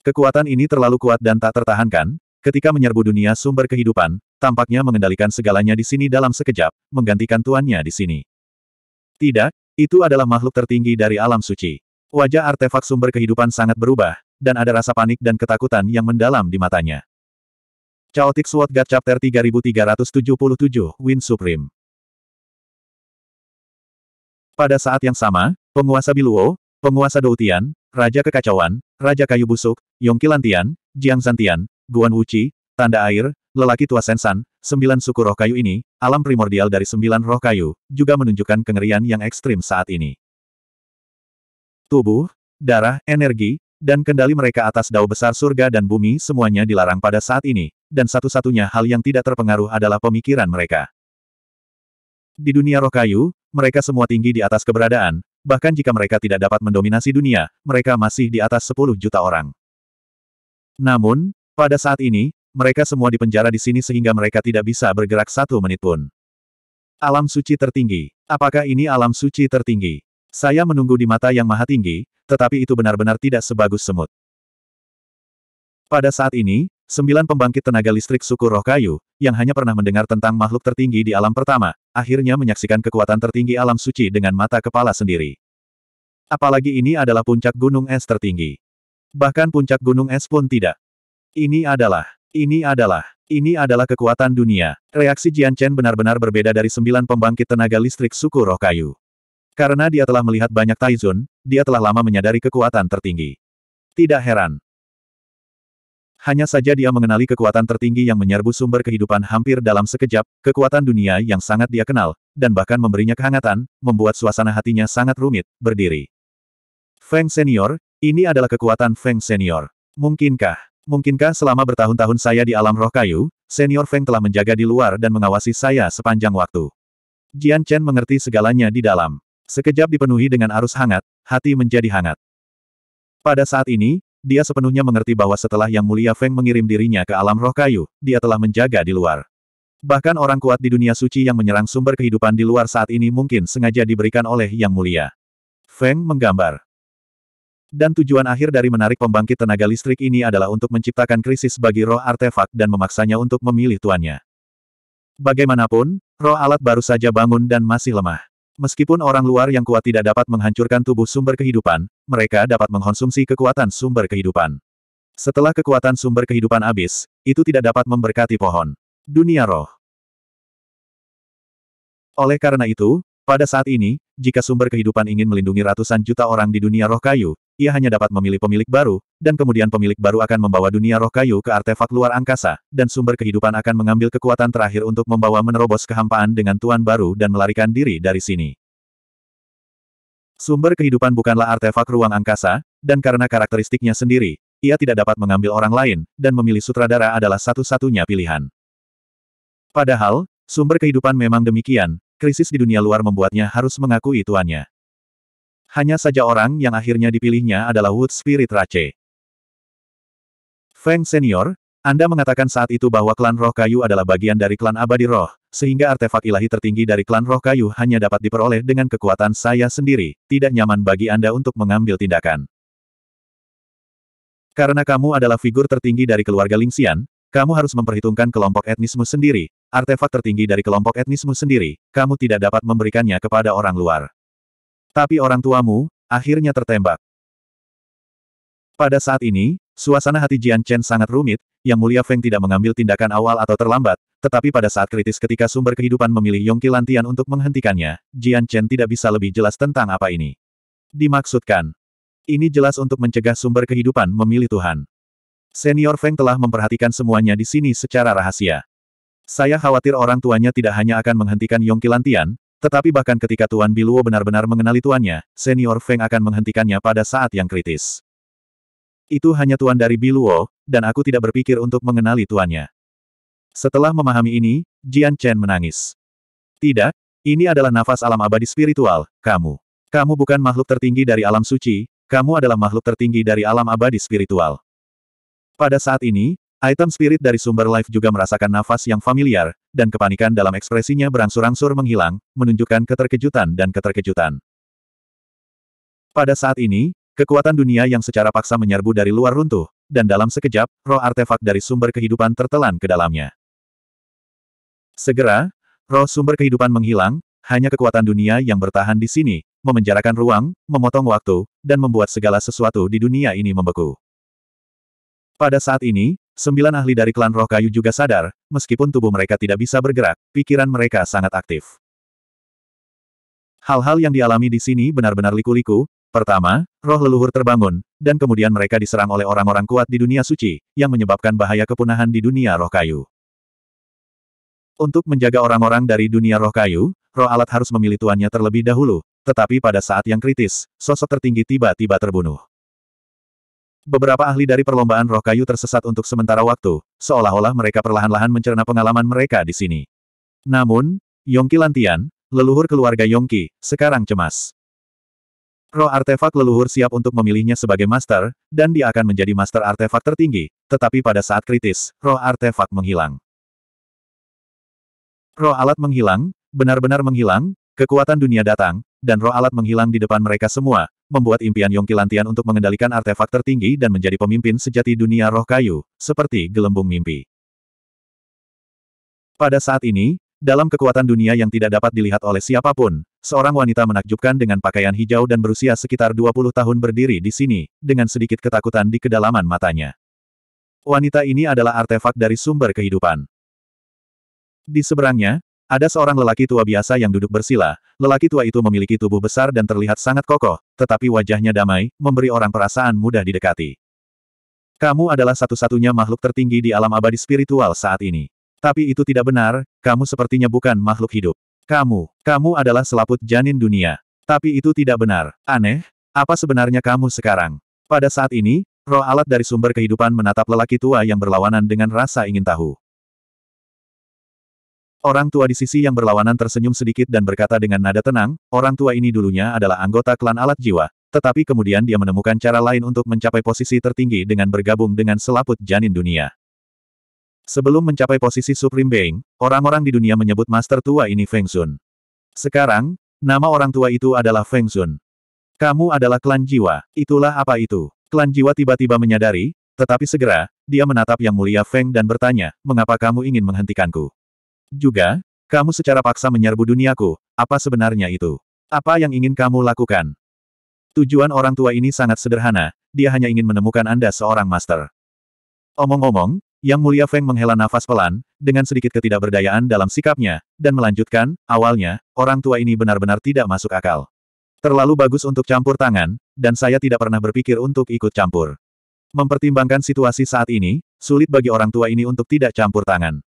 Kekuatan ini terlalu kuat dan tak tertahankan, ketika menyerbu dunia sumber kehidupan, tampaknya mengendalikan segalanya di sini dalam sekejap, menggantikan tuannya di sini. Tidak, itu adalah makhluk tertinggi dari alam suci. Wajah artefak sumber kehidupan sangat berubah, dan ada rasa panik dan ketakutan yang mendalam di matanya. Chaotic Sword God Chapter 3377, Win Supreme. Pada saat yang sama, penguasa Biluo, penguasa Doutian, Raja Kekacauan, Raja Kayu Busuk, Yongki Lantian, Jiang Zantian, Guan Wuchi, Tanda Air, Lelaki Tua Sensan, sembilan suku roh kayu ini, alam primordial dari sembilan roh kayu, juga menunjukkan kengerian yang ekstrim saat ini. Tubuh, darah, energi, dan kendali mereka atas dao besar surga dan bumi semuanya dilarang pada saat ini, dan satu-satunya hal yang tidak terpengaruh adalah pemikiran mereka. Di dunia roh kayu, mereka semua tinggi di atas keberadaan, bahkan jika mereka tidak dapat mendominasi dunia, mereka masih di atas 10 juta orang. Namun, pada saat ini, mereka semua dipenjara di sini sehingga mereka tidak bisa bergerak satu menit pun. Alam suci tertinggi. Apakah ini alam suci tertinggi? Saya menunggu di mata yang maha tinggi, tetapi itu benar-benar tidak sebagus semut. Pada saat ini, sembilan pembangkit tenaga listrik suku roh kayu, yang hanya pernah mendengar tentang makhluk tertinggi di alam pertama, akhirnya menyaksikan kekuatan tertinggi alam suci dengan mata kepala sendiri. Apalagi ini adalah puncak gunung es tertinggi. Bahkan puncak gunung es pun tidak. Ini adalah, ini adalah, ini adalah kekuatan dunia. Reaksi Jian Chen benar-benar berbeda dari sembilan pembangkit tenaga listrik suku roh kayu. Karena dia telah melihat banyak Taizun, dia telah lama menyadari kekuatan tertinggi. Tidak heran. Hanya saja dia mengenali kekuatan tertinggi yang menyerbu sumber kehidupan hampir dalam sekejap, kekuatan dunia yang sangat dia kenal, dan bahkan memberinya kehangatan, membuat suasana hatinya sangat rumit, berdiri. Feng Senior, ini adalah kekuatan Feng Senior. Mungkinkah? Mungkinkah selama bertahun-tahun saya di alam roh kayu, Senior Feng telah menjaga di luar dan mengawasi saya sepanjang waktu. Jian Chen mengerti segalanya di dalam. Sekejap dipenuhi dengan arus hangat, hati menjadi hangat. Pada saat ini, dia sepenuhnya mengerti bahwa setelah Yang Mulia Feng mengirim dirinya ke alam roh kayu, dia telah menjaga di luar. Bahkan orang kuat di dunia suci yang menyerang sumber kehidupan di luar saat ini mungkin sengaja diberikan oleh Yang Mulia. Feng menggambar. Dan tujuan akhir dari menarik pembangkit tenaga listrik ini adalah untuk menciptakan krisis bagi roh artefak dan memaksanya untuk memilih tuannya. Bagaimanapun, roh alat baru saja bangun dan masih lemah. Meskipun orang luar yang kuat tidak dapat menghancurkan tubuh sumber kehidupan, mereka dapat mengkonsumsi kekuatan sumber kehidupan. Setelah kekuatan sumber kehidupan habis, itu tidak dapat memberkati pohon. Dunia roh. Oleh karena itu, pada saat ini, jika sumber kehidupan ingin melindungi ratusan juta orang di dunia roh kayu, ia hanya dapat memilih pemilik baru, dan kemudian pemilik baru akan membawa dunia roh kayu ke artefak luar angkasa, dan sumber kehidupan akan mengambil kekuatan terakhir untuk membawa menerobos kehampaan dengan tuan baru dan melarikan diri dari sini. Sumber kehidupan bukanlah artefak ruang angkasa, dan karena karakteristiknya sendiri, ia tidak dapat mengambil orang lain, dan memilih sutradara adalah satu-satunya pilihan. Padahal, sumber kehidupan memang demikian, krisis di dunia luar membuatnya harus mengakui tuannya. Hanya saja orang yang akhirnya dipilihnya adalah Wood Spirit Rache. Feng Senior, Anda mengatakan saat itu bahwa klan roh kayu adalah bagian dari klan abadi roh, sehingga artefak ilahi tertinggi dari klan roh kayu hanya dapat diperoleh dengan kekuatan saya sendiri, tidak nyaman bagi Anda untuk mengambil tindakan. Karena kamu adalah figur tertinggi dari keluarga Lingxian, kamu harus memperhitungkan kelompok etnismu sendiri, artefak tertinggi dari kelompok etnismu sendiri, kamu tidak dapat memberikannya kepada orang luar. Tapi orang tuamu, akhirnya tertembak. Pada saat ini, suasana hati Jian Chen sangat rumit, yang mulia Feng tidak mengambil tindakan awal atau terlambat, tetapi pada saat kritis ketika sumber kehidupan memilih Yongki Lantian untuk menghentikannya, Jian Chen tidak bisa lebih jelas tentang apa ini. Dimaksudkan, ini jelas untuk mencegah sumber kehidupan memilih Tuhan. Senior Feng telah memperhatikan semuanya di sini secara rahasia. Saya khawatir orang tuanya tidak hanya akan menghentikan Yongki Lantian, tetapi bahkan ketika Tuan Biluo benar-benar mengenali tuannya, senior Feng akan menghentikannya pada saat yang kritis. Itu hanya tuan dari Biluo, dan aku tidak berpikir untuk mengenali tuannya. Setelah memahami ini, Jian Chen menangis. Tidak, ini adalah nafas alam abadi spiritual, kamu. Kamu bukan makhluk tertinggi dari alam suci, kamu adalah makhluk tertinggi dari alam abadi spiritual. Pada saat ini, Item spirit dari sumber life juga merasakan nafas yang familiar, dan kepanikan dalam ekspresinya berangsur-angsur menghilang, menunjukkan keterkejutan dan keterkejutan. Pada saat ini, kekuatan dunia yang secara paksa menyerbu dari luar runtuh, dan dalam sekejap, roh artefak dari sumber kehidupan tertelan ke dalamnya. Segera, roh sumber kehidupan menghilang, hanya kekuatan dunia yang bertahan di sini, memenjarakan ruang, memotong waktu, dan membuat segala sesuatu di dunia ini membeku. Pada saat ini, sembilan ahli dari klan roh kayu juga sadar, meskipun tubuh mereka tidak bisa bergerak, pikiran mereka sangat aktif. Hal-hal yang dialami di sini benar-benar liku-liku, pertama, roh leluhur terbangun, dan kemudian mereka diserang oleh orang-orang kuat di dunia suci, yang menyebabkan bahaya kepunahan di dunia roh kayu. Untuk menjaga orang-orang dari dunia roh kayu, roh alat harus memilih tuannya terlebih dahulu, tetapi pada saat yang kritis, sosok tertinggi tiba-tiba terbunuh. Beberapa ahli dari perlombaan roh kayu tersesat untuk sementara waktu, seolah-olah mereka perlahan-lahan mencerna pengalaman mereka di sini. Namun, Yongki Lantian, leluhur keluarga Yongki, sekarang cemas. Roh artefak leluhur siap untuk memilihnya sebagai master, dan dia akan menjadi master artefak tertinggi, tetapi pada saat kritis, roh artefak menghilang. Roh alat menghilang, benar-benar menghilang, kekuatan dunia datang, dan roh alat menghilang di depan mereka semua, membuat impian Yongki Lantian untuk mengendalikan artefak tertinggi dan menjadi pemimpin sejati dunia roh kayu, seperti gelembung mimpi. Pada saat ini, dalam kekuatan dunia yang tidak dapat dilihat oleh siapapun, seorang wanita menakjubkan dengan pakaian hijau dan berusia sekitar 20 tahun berdiri di sini, dengan sedikit ketakutan di kedalaman matanya. Wanita ini adalah artefak dari sumber kehidupan. Di seberangnya, ada seorang lelaki tua biasa yang duduk bersila, lelaki tua itu memiliki tubuh besar dan terlihat sangat kokoh, tetapi wajahnya damai, memberi orang perasaan mudah didekati. Kamu adalah satu-satunya makhluk tertinggi di alam abadi spiritual saat ini. Tapi itu tidak benar, kamu sepertinya bukan makhluk hidup. Kamu, kamu adalah selaput janin dunia. Tapi itu tidak benar. Aneh, apa sebenarnya kamu sekarang? Pada saat ini, roh alat dari sumber kehidupan menatap lelaki tua yang berlawanan dengan rasa ingin tahu. Orang tua di sisi yang berlawanan tersenyum sedikit dan berkata dengan nada tenang, orang tua ini dulunya adalah anggota klan alat jiwa, tetapi kemudian dia menemukan cara lain untuk mencapai posisi tertinggi dengan bergabung dengan selaput janin dunia. Sebelum mencapai posisi Supreme Being, orang-orang di dunia menyebut Master Tua ini Feng Sun. Sekarang, nama orang tua itu adalah Feng Sun. Kamu adalah klan jiwa, itulah apa itu. Klan jiwa tiba-tiba menyadari, tetapi segera, dia menatap Yang Mulia Feng dan bertanya, mengapa kamu ingin menghentikanku? Juga, kamu secara paksa menyerbu duniaku, apa sebenarnya itu? Apa yang ingin kamu lakukan? Tujuan orang tua ini sangat sederhana, dia hanya ingin menemukan Anda seorang master. Omong-omong, Yang Mulia Feng menghela nafas pelan, dengan sedikit ketidakberdayaan dalam sikapnya, dan melanjutkan, awalnya, orang tua ini benar-benar tidak masuk akal. Terlalu bagus untuk campur tangan, dan saya tidak pernah berpikir untuk ikut campur. Mempertimbangkan situasi saat ini, sulit bagi orang tua ini untuk tidak campur tangan.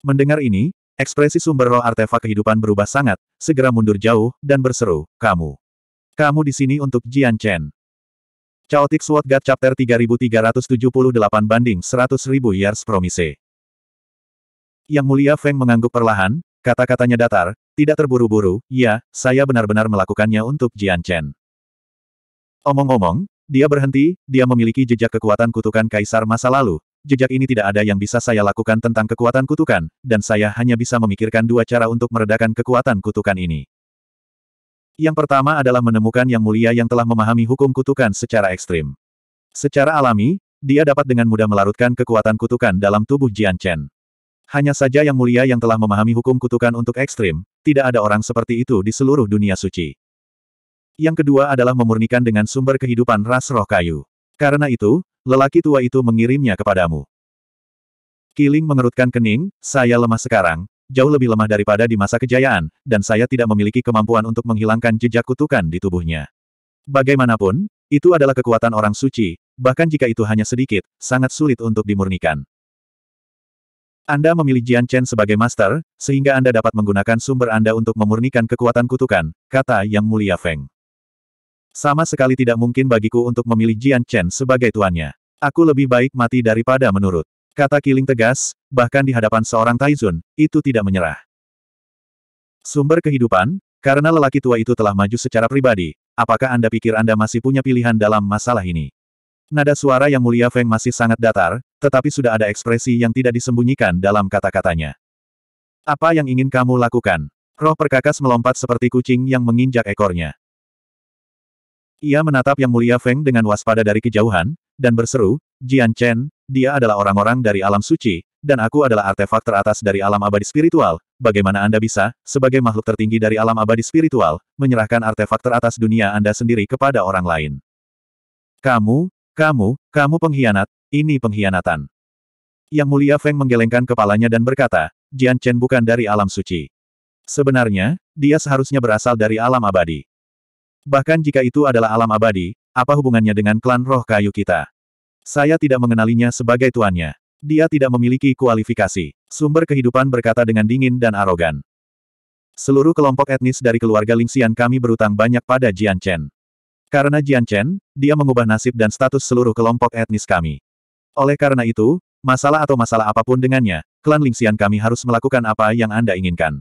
Mendengar ini, ekspresi sumber roh artefak kehidupan berubah sangat, segera mundur jauh, dan berseru, kamu. Kamu di sini untuk Jian Chen. Chaotic Sword God Chapter 3378 banding 100.000 Years Promise. Yang Mulia Feng mengangguk perlahan, kata-katanya datar, tidak terburu-buru, ya, saya benar-benar melakukannya untuk Jian Chen. Omong-omong, dia berhenti, dia memiliki jejak kekuatan kutukan kaisar masa lalu, jejak ini tidak ada yang bisa saya lakukan tentang kekuatan kutukan, dan saya hanya bisa memikirkan dua cara untuk meredakan kekuatan kutukan ini. Yang pertama adalah menemukan yang mulia yang telah memahami hukum kutukan secara ekstrim. Secara alami, dia dapat dengan mudah melarutkan kekuatan kutukan dalam tubuh Jian Chen. Hanya saja yang mulia yang telah memahami hukum kutukan untuk ekstrim, tidak ada orang seperti itu di seluruh dunia suci. Yang kedua adalah memurnikan dengan sumber kehidupan ras roh kayu. Karena itu, lelaki tua itu mengirimnya kepadamu. Kiling mengerutkan kening, saya lemah sekarang, jauh lebih lemah daripada di masa kejayaan, dan saya tidak memiliki kemampuan untuk menghilangkan jejak kutukan di tubuhnya. Bagaimanapun, itu adalah kekuatan orang suci, bahkan jika itu hanya sedikit, sangat sulit untuk dimurnikan. Anda memilih Jian Chen sebagai master, sehingga Anda dapat menggunakan sumber Anda untuk memurnikan kekuatan kutukan, kata Yang Mulia Feng. Sama sekali tidak mungkin bagiku untuk memilih Jian Chen sebagai tuannya. Aku lebih baik mati daripada menurut. Kata Kiling tegas, bahkan di hadapan seorang Taizun, itu tidak menyerah. Sumber kehidupan, karena lelaki tua itu telah maju secara pribadi, apakah Anda pikir Anda masih punya pilihan dalam masalah ini? Nada suara yang mulia Feng masih sangat datar, tetapi sudah ada ekspresi yang tidak disembunyikan dalam kata-katanya. Apa yang ingin kamu lakukan? Roh perkakas melompat seperti kucing yang menginjak ekornya. Ia menatap Yang Mulia Feng dengan waspada dari kejauhan, dan berseru, Jian Chen, dia adalah orang-orang dari alam suci, dan aku adalah artefak teratas dari alam abadi spiritual, bagaimana Anda bisa, sebagai makhluk tertinggi dari alam abadi spiritual, menyerahkan artefak teratas dunia Anda sendiri kepada orang lain? Kamu, kamu, kamu pengkhianat, ini pengkhianatan. Yang Mulia Feng menggelengkan kepalanya dan berkata, Jian Chen bukan dari alam suci. Sebenarnya, dia seharusnya berasal dari alam abadi. Bahkan jika itu adalah alam abadi, apa hubungannya dengan klan roh kayu kita? Saya tidak mengenalinya sebagai tuannya. Dia tidak memiliki kualifikasi. Sumber kehidupan berkata dengan dingin dan arogan. Seluruh kelompok etnis dari keluarga Lingxian kami berutang banyak pada Jian Chen. Karena Jian Chen, dia mengubah nasib dan status seluruh kelompok etnis kami. Oleh karena itu, masalah atau masalah apapun dengannya, klan Lingxian kami harus melakukan apa yang Anda inginkan.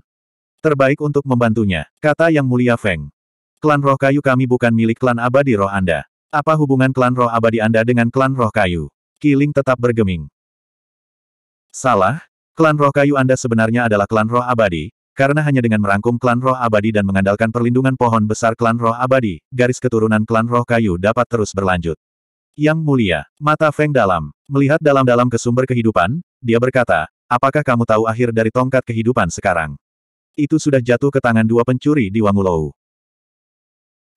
Terbaik untuk membantunya, kata Yang Mulia Feng. Klan roh kayu kami bukan milik klan abadi roh Anda. Apa hubungan klan roh abadi Anda dengan klan roh kayu? Kiling tetap bergeming. Salah, klan roh kayu Anda sebenarnya adalah klan roh abadi, karena hanya dengan merangkum klan roh abadi dan mengandalkan perlindungan pohon besar klan roh abadi, garis keturunan klan roh kayu dapat terus berlanjut. Yang mulia, mata Feng dalam, melihat dalam-dalam ke sumber kehidupan, dia berkata, apakah kamu tahu akhir dari tongkat kehidupan sekarang? Itu sudah jatuh ke tangan dua pencuri di Wangulou.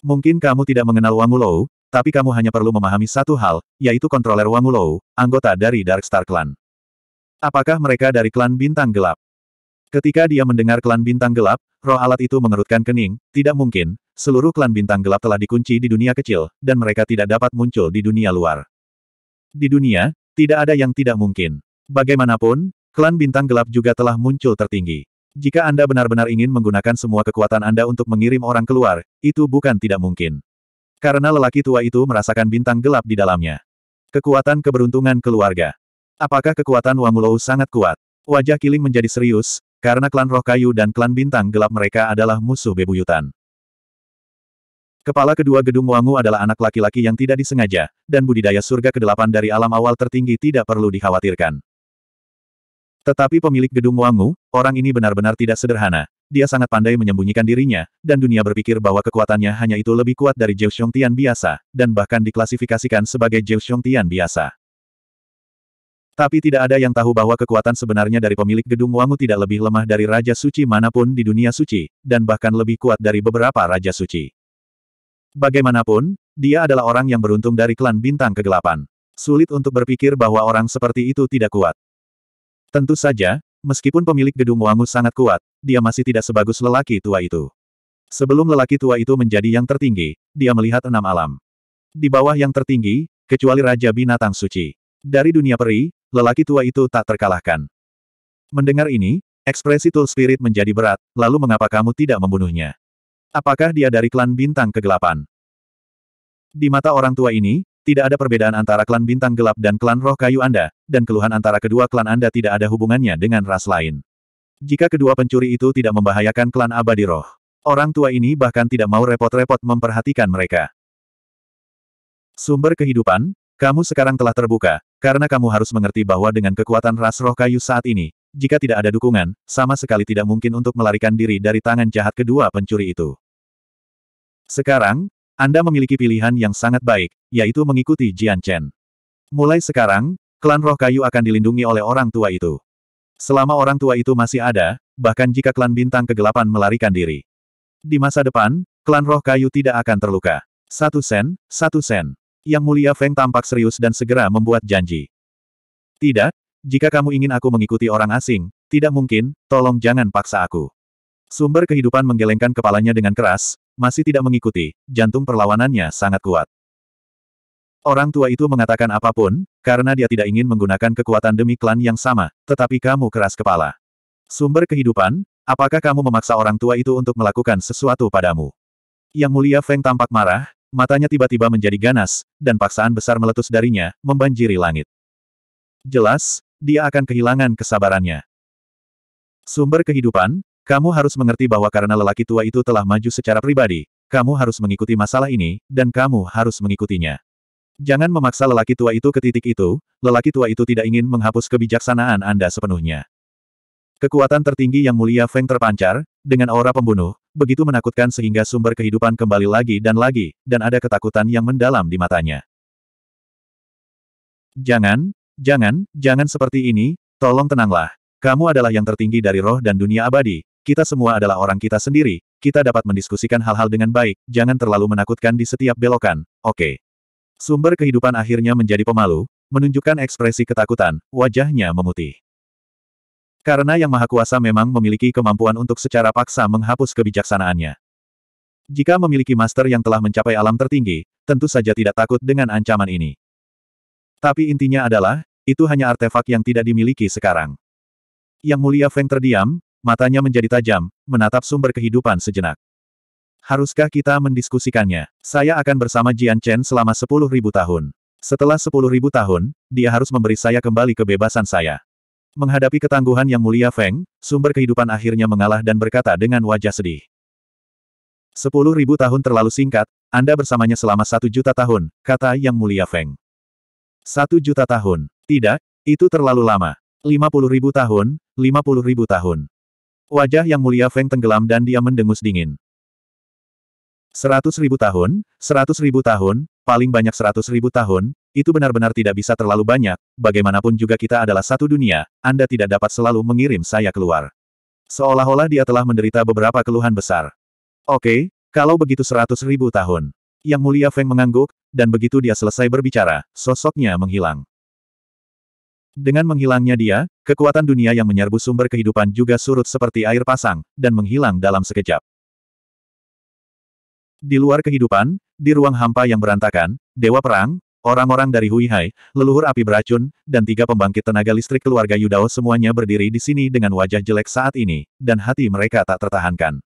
Mungkin kamu tidak mengenal Wang Ulou, tapi kamu hanya perlu memahami satu hal, yaitu kontroler Wang Ulou, anggota dari Dark Star Clan. Apakah mereka dari klan Bintang Gelap? Ketika dia mendengar klan Bintang Gelap, roh alat itu mengerutkan kening, tidak mungkin, seluruh klan Bintang Gelap telah dikunci di dunia kecil, dan mereka tidak dapat muncul di dunia luar. Di dunia, tidak ada yang tidak mungkin. Bagaimanapun, klan Bintang Gelap juga telah muncul tertinggi. Jika Anda benar-benar ingin menggunakan semua kekuatan Anda untuk mengirim orang keluar, itu bukan tidak mungkin. Karena lelaki tua itu merasakan bintang gelap di dalamnya. Kekuatan keberuntungan keluarga. Apakah kekuatan Wangulou sangat kuat? Wajah Kiling menjadi serius, karena klan roh kayu dan klan bintang gelap mereka adalah musuh bebuyutan. Kepala kedua gedung Wangu adalah anak laki-laki yang tidak disengaja, dan budidaya surga ke kedelapan dari alam awal tertinggi tidak perlu dikhawatirkan. Tetapi pemilik gedung Wangmu, orang ini benar-benar tidak sederhana. Dia sangat pandai menyembunyikan dirinya, dan dunia berpikir bahwa kekuatannya hanya itu lebih kuat dari Zhou Tian biasa, dan bahkan diklasifikasikan sebagai Zhou Tian biasa. Tapi tidak ada yang tahu bahwa kekuatan sebenarnya dari pemilik gedung Wangmu tidak lebih lemah dari Raja Suci manapun di dunia suci, dan bahkan lebih kuat dari beberapa Raja Suci. Bagaimanapun, dia adalah orang yang beruntung dari klan Bintang Kegelapan. Sulit untuk berpikir bahwa orang seperti itu tidak kuat. Tentu saja, meskipun pemilik gedung Wangu sangat kuat, dia masih tidak sebagus lelaki tua itu. Sebelum lelaki tua itu menjadi yang tertinggi, dia melihat enam alam. Di bawah yang tertinggi, kecuali Raja Binatang Suci. Dari dunia peri, lelaki tua itu tak terkalahkan. Mendengar ini, ekspresi Tool Spirit menjadi berat, lalu mengapa kamu tidak membunuhnya? Apakah dia dari klan Bintang Kegelapan? Di mata orang tua ini, tidak ada perbedaan antara klan bintang gelap dan klan roh kayu Anda, dan keluhan antara kedua klan Anda tidak ada hubungannya dengan ras lain. Jika kedua pencuri itu tidak membahayakan klan abadi roh, orang tua ini bahkan tidak mau repot-repot memperhatikan mereka. Sumber kehidupan, kamu sekarang telah terbuka, karena kamu harus mengerti bahwa dengan kekuatan ras roh kayu saat ini, jika tidak ada dukungan, sama sekali tidak mungkin untuk melarikan diri dari tangan jahat kedua pencuri itu. Sekarang, anda memiliki pilihan yang sangat baik, yaitu mengikuti Jian Chen. Mulai sekarang, klan roh kayu akan dilindungi oleh orang tua itu. Selama orang tua itu masih ada, bahkan jika klan bintang kegelapan melarikan diri. Di masa depan, klan roh kayu tidak akan terluka. Satu sen, satu sen. Yang mulia Feng tampak serius dan segera membuat janji. Tidak, jika kamu ingin aku mengikuti orang asing, tidak mungkin, tolong jangan paksa aku. Sumber kehidupan menggelengkan kepalanya dengan keras, masih tidak mengikuti, jantung perlawanannya sangat kuat. Orang tua itu mengatakan apapun, karena dia tidak ingin menggunakan kekuatan demi klan yang sama, tetapi kamu keras kepala. Sumber kehidupan, apakah kamu memaksa orang tua itu untuk melakukan sesuatu padamu? Yang mulia Feng tampak marah, matanya tiba-tiba menjadi ganas, dan paksaan besar meletus darinya, membanjiri langit. Jelas, dia akan kehilangan kesabarannya. Sumber kehidupan, kamu harus mengerti bahwa karena lelaki tua itu telah maju secara pribadi, kamu harus mengikuti masalah ini, dan kamu harus mengikutinya. Jangan memaksa lelaki tua itu ke titik itu, lelaki tua itu tidak ingin menghapus kebijaksanaan Anda sepenuhnya. Kekuatan tertinggi yang mulia Feng terpancar, dengan aura pembunuh, begitu menakutkan sehingga sumber kehidupan kembali lagi dan lagi, dan ada ketakutan yang mendalam di matanya. Jangan, jangan, jangan seperti ini, tolong tenanglah. Kamu adalah yang tertinggi dari roh dan dunia abadi, kita semua adalah orang kita sendiri, kita dapat mendiskusikan hal-hal dengan baik, jangan terlalu menakutkan di setiap belokan, oke. Okay. Sumber kehidupan akhirnya menjadi pemalu, menunjukkan ekspresi ketakutan, wajahnya memutih. Karena Yang Maha Kuasa memang memiliki kemampuan untuk secara paksa menghapus kebijaksanaannya. Jika memiliki master yang telah mencapai alam tertinggi, tentu saja tidak takut dengan ancaman ini. Tapi intinya adalah, itu hanya artefak yang tidak dimiliki sekarang. Yang Mulia Feng terdiam, matanya menjadi tajam, menatap sumber kehidupan sejenak. Haruskah kita mendiskusikannya? Saya akan bersama Jian Chen selama ribu tahun. Setelah sepuluh ribu tahun, dia harus memberi saya kembali kebebasan saya. Menghadapi ketangguhan yang mulia Feng, sumber kehidupan akhirnya mengalah dan berkata dengan wajah sedih. Sepuluh ribu tahun terlalu singkat, Anda bersamanya selama satu juta tahun, kata yang mulia Feng. Satu juta tahun. Tidak, itu terlalu lama. Lima puluh ribu tahun, lima puluh ribu tahun. Wajah yang mulia Feng tenggelam dan dia mendengus dingin. Seratus ribu tahun, seratus ribu tahun, paling banyak seratus ribu tahun, itu benar-benar tidak bisa terlalu banyak, bagaimanapun juga kita adalah satu dunia, Anda tidak dapat selalu mengirim saya keluar. Seolah-olah dia telah menderita beberapa keluhan besar. Oke, kalau begitu seratus ribu tahun. Yang mulia Feng mengangguk, dan begitu dia selesai berbicara, sosoknya menghilang. Dengan menghilangnya dia, kekuatan dunia yang menyerbu sumber kehidupan juga surut seperti air pasang, dan menghilang dalam sekejap. Di luar kehidupan, di ruang hampa yang berantakan, Dewa Perang, orang-orang dari Huihai, leluhur api beracun, dan tiga pembangkit tenaga listrik keluarga Yudao semuanya berdiri di sini dengan wajah jelek saat ini, dan hati mereka tak tertahankan.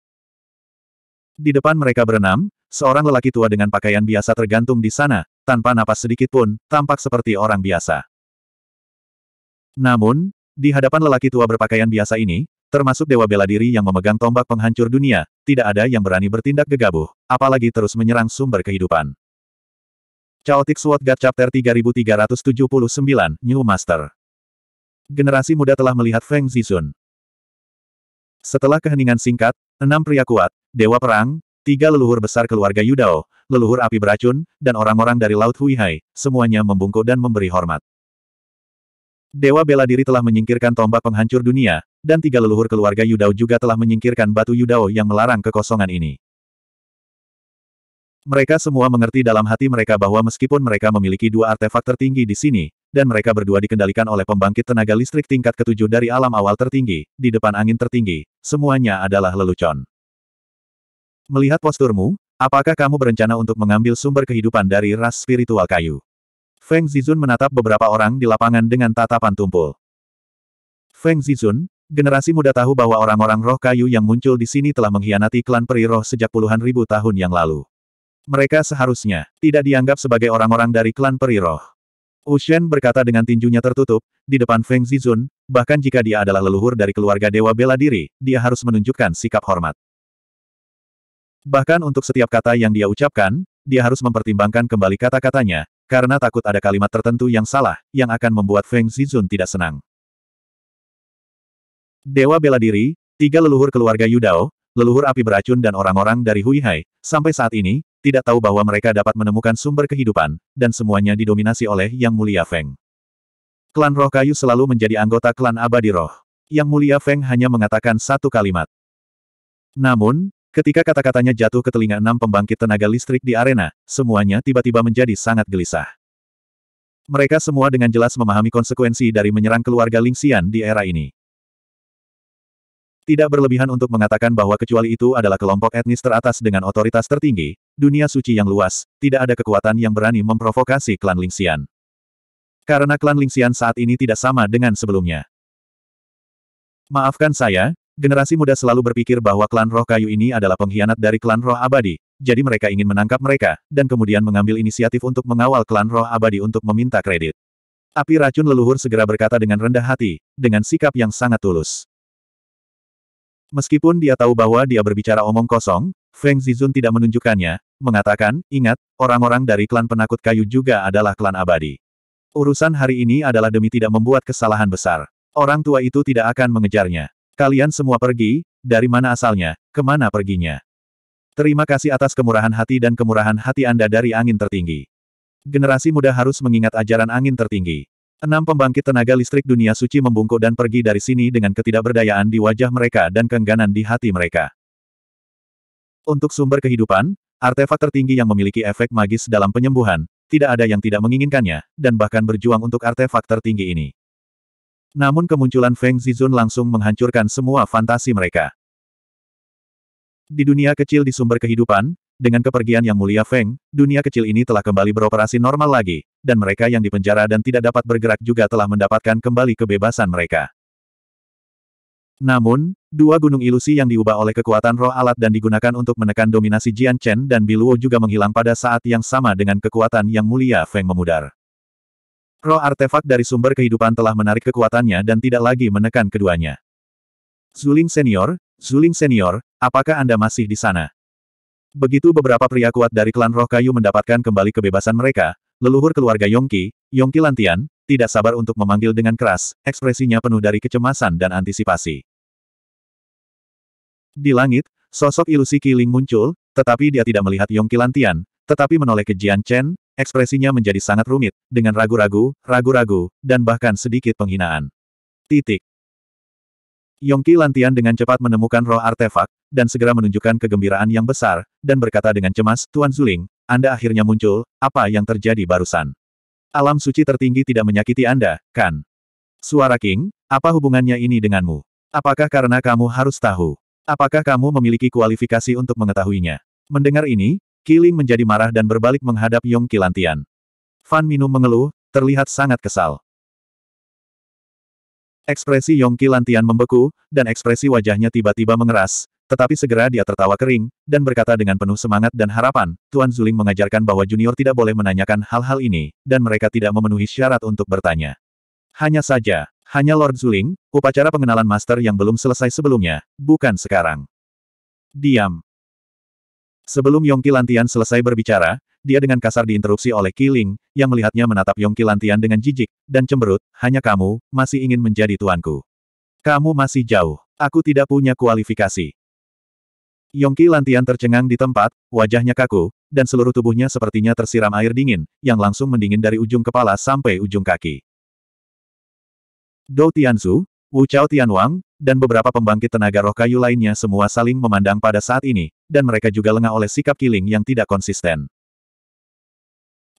Di depan mereka berenam, seorang lelaki tua dengan pakaian biasa tergantung di sana, tanpa napas sedikit pun, tampak seperti orang biasa. Namun, di hadapan lelaki tua berpakaian biasa ini, termasuk dewa bela diri yang memegang tombak penghancur dunia, tidak ada yang berani bertindak gegabah, apalagi terus menyerang sumber kehidupan. Chaotic Sword God Chapter 3379, New Master Generasi muda telah melihat Feng Zizun. Setelah keheningan singkat, enam pria kuat, dewa perang, tiga leluhur besar keluarga Yudao, leluhur api beracun, dan orang-orang dari Laut Huihai, semuanya membungkuk dan memberi hormat. Dewa bela diri telah menyingkirkan tombak penghancur dunia, dan tiga leluhur keluarga Yudao juga telah menyingkirkan batu Yudao yang melarang kekosongan ini. Mereka semua mengerti dalam hati mereka bahwa meskipun mereka memiliki dua artefak tertinggi di sini, dan mereka berdua dikendalikan oleh pembangkit tenaga listrik tingkat ketujuh dari alam awal tertinggi, di depan angin tertinggi, semuanya adalah lelucon. Melihat posturmu, apakah kamu berencana untuk mengambil sumber kehidupan dari ras spiritual kayu? Feng Zizun menatap beberapa orang di lapangan dengan tatapan tumpul. Feng Zizun, generasi muda tahu bahwa orang-orang roh kayu yang muncul di sini telah mengkhianati klan peri roh sejak puluhan ribu tahun yang lalu. Mereka seharusnya tidak dianggap sebagai orang-orang dari klan peri roh. Ushen berkata dengan tinjunya tertutup, di depan Feng Zizun, bahkan jika dia adalah leluhur dari keluarga dewa bela diri, dia harus menunjukkan sikap hormat. Bahkan untuk setiap kata yang dia ucapkan, dia harus mempertimbangkan kembali kata-katanya, karena takut ada kalimat tertentu yang salah, yang akan membuat Feng Zizun tidak senang. Dewa Bela Diri, tiga leluhur keluarga Yudao, leluhur api beracun dan orang-orang dari Huihai, sampai saat ini, tidak tahu bahwa mereka dapat menemukan sumber kehidupan, dan semuanya didominasi oleh Yang Mulia Feng. Klan Roh Kayu selalu menjadi anggota klan abadi roh. Yang Mulia Feng hanya mengatakan satu kalimat. Namun, Ketika kata-katanya jatuh ke telinga enam pembangkit tenaga listrik di arena, semuanya tiba-tiba menjadi sangat gelisah. Mereka semua dengan jelas memahami konsekuensi dari menyerang keluarga Lingxian di era ini. Tidak berlebihan untuk mengatakan bahwa kecuali itu adalah kelompok etnis teratas dengan otoritas tertinggi, dunia suci yang luas, tidak ada kekuatan yang berani memprovokasi klan Lingxian. Karena klan Lingxian saat ini tidak sama dengan sebelumnya. Maafkan saya, Generasi muda selalu berpikir bahwa klan roh kayu ini adalah pengkhianat dari klan roh abadi, jadi mereka ingin menangkap mereka, dan kemudian mengambil inisiatif untuk mengawal klan roh abadi untuk meminta kredit. Api racun leluhur segera berkata dengan rendah hati, dengan sikap yang sangat tulus. Meskipun dia tahu bahwa dia berbicara omong kosong, Feng Zizun tidak menunjukkannya, mengatakan, ingat, orang-orang dari klan penakut kayu juga adalah klan abadi. Urusan hari ini adalah demi tidak membuat kesalahan besar. Orang tua itu tidak akan mengejarnya. Kalian semua pergi, dari mana asalnya, kemana perginya. Terima kasih atas kemurahan hati dan kemurahan hati Anda dari angin tertinggi. Generasi muda harus mengingat ajaran angin tertinggi. Enam pembangkit tenaga listrik dunia suci membungkuk dan pergi dari sini dengan ketidakberdayaan di wajah mereka dan kengganan di hati mereka. Untuk sumber kehidupan, artefak tertinggi yang memiliki efek magis dalam penyembuhan, tidak ada yang tidak menginginkannya, dan bahkan berjuang untuk artefak tertinggi ini. Namun kemunculan Feng Zizun langsung menghancurkan semua fantasi mereka. Di dunia kecil di sumber kehidupan, dengan kepergian yang mulia Feng, dunia kecil ini telah kembali beroperasi normal lagi, dan mereka yang dipenjara dan tidak dapat bergerak juga telah mendapatkan kembali kebebasan mereka. Namun, dua gunung ilusi yang diubah oleh kekuatan roh alat dan digunakan untuk menekan dominasi Jian Chen dan Biluo juga menghilang pada saat yang sama dengan kekuatan yang mulia Feng memudar. Roh artefak dari sumber kehidupan telah menarik kekuatannya dan tidak lagi menekan keduanya. Zuling Senior, Zuling Senior, apakah Anda masih di sana? Begitu beberapa pria kuat dari klan roh kayu mendapatkan kembali kebebasan mereka, leluhur keluarga Yongki, Yongki Lantian, tidak sabar untuk memanggil dengan keras, ekspresinya penuh dari kecemasan dan antisipasi. Di langit, sosok ilusi Ling muncul, tetapi dia tidak melihat Yongki Lantian, tetapi menoleh ke Jian Chen, Ekspresinya menjadi sangat rumit, dengan ragu-ragu, ragu-ragu, dan bahkan sedikit penghinaan. Titik. Yongki Lantian dengan cepat menemukan roh artefak, dan segera menunjukkan kegembiraan yang besar, dan berkata dengan cemas, Tuan Zuling, Anda akhirnya muncul, apa yang terjadi barusan? Alam suci tertinggi tidak menyakiti Anda, kan? Suara King, apa hubungannya ini denganmu? Apakah karena kamu harus tahu? Apakah kamu memiliki kualifikasi untuk mengetahuinya? Mendengar ini, Kiling menjadi marah dan berbalik menghadap Yong Kilantian. Fan Minu mengeluh, terlihat sangat kesal. Ekspresi Yong Kilantian membeku, dan ekspresi wajahnya tiba-tiba mengeras, tetapi segera dia tertawa kering, dan berkata dengan penuh semangat dan harapan, Tuan Zuling mengajarkan bahwa junior tidak boleh menanyakan hal-hal ini, dan mereka tidak memenuhi syarat untuk bertanya. Hanya saja, hanya Lord Zuling, upacara pengenalan master yang belum selesai sebelumnya, bukan sekarang. Diam. Sebelum Yongki Lantian selesai berbicara, dia dengan kasar diinterupsi oleh Kiling, yang melihatnya menatap Yongki Lantian dengan jijik, dan cemberut, hanya kamu, masih ingin menjadi tuanku. Kamu masih jauh. Aku tidak punya kualifikasi. Yongki Lantian tercengang di tempat, wajahnya kaku, dan seluruh tubuhnya sepertinya tersiram air dingin, yang langsung mendingin dari ujung kepala sampai ujung kaki. Dou Tianzu, Wu Chao Tianwang, dan beberapa pembangkit tenaga roh kayu lainnya semua saling memandang pada saat ini, dan mereka juga lengah oleh sikap Kiling yang tidak konsisten.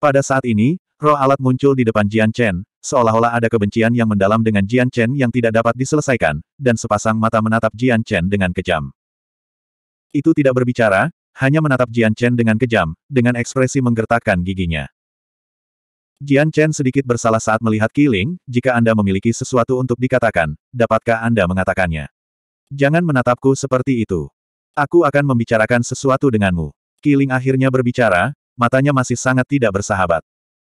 Pada saat ini, roh alat muncul di depan Jian Chen, seolah-olah ada kebencian yang mendalam dengan Jian Chen yang tidak dapat diselesaikan, dan sepasang mata menatap Jian Chen dengan kejam. Itu tidak berbicara, hanya menatap Jian Chen dengan kejam, dengan ekspresi menggertakkan giginya. Jian Chen sedikit bersalah saat melihat Kiling, jika Anda memiliki sesuatu untuk dikatakan, dapatkah Anda mengatakannya? Jangan menatapku seperti itu. Aku akan membicarakan sesuatu denganmu. Kiling akhirnya berbicara, matanya masih sangat tidak bersahabat.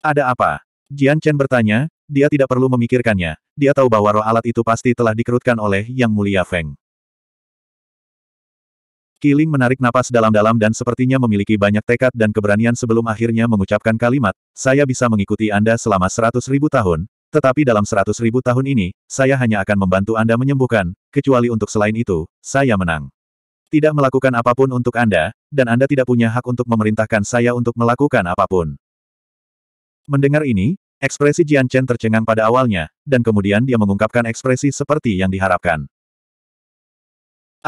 Ada apa? Jian Chen bertanya, dia tidak perlu memikirkannya, dia tahu bahwa roh alat itu pasti telah dikerutkan oleh Yang Mulia Feng. Kiling menarik napas dalam-dalam dan sepertinya memiliki banyak tekad dan keberanian sebelum akhirnya mengucapkan kalimat, saya bisa mengikuti Anda selama seratus ribu tahun, tetapi dalam seratus ribu tahun ini, saya hanya akan membantu Anda menyembuhkan, kecuali untuk selain itu, saya menang. Tidak melakukan apapun untuk Anda, dan Anda tidak punya hak untuk memerintahkan saya untuk melakukan apapun. Mendengar ini, ekspresi Jian Chen tercengang pada awalnya, dan kemudian dia mengungkapkan ekspresi seperti yang diharapkan.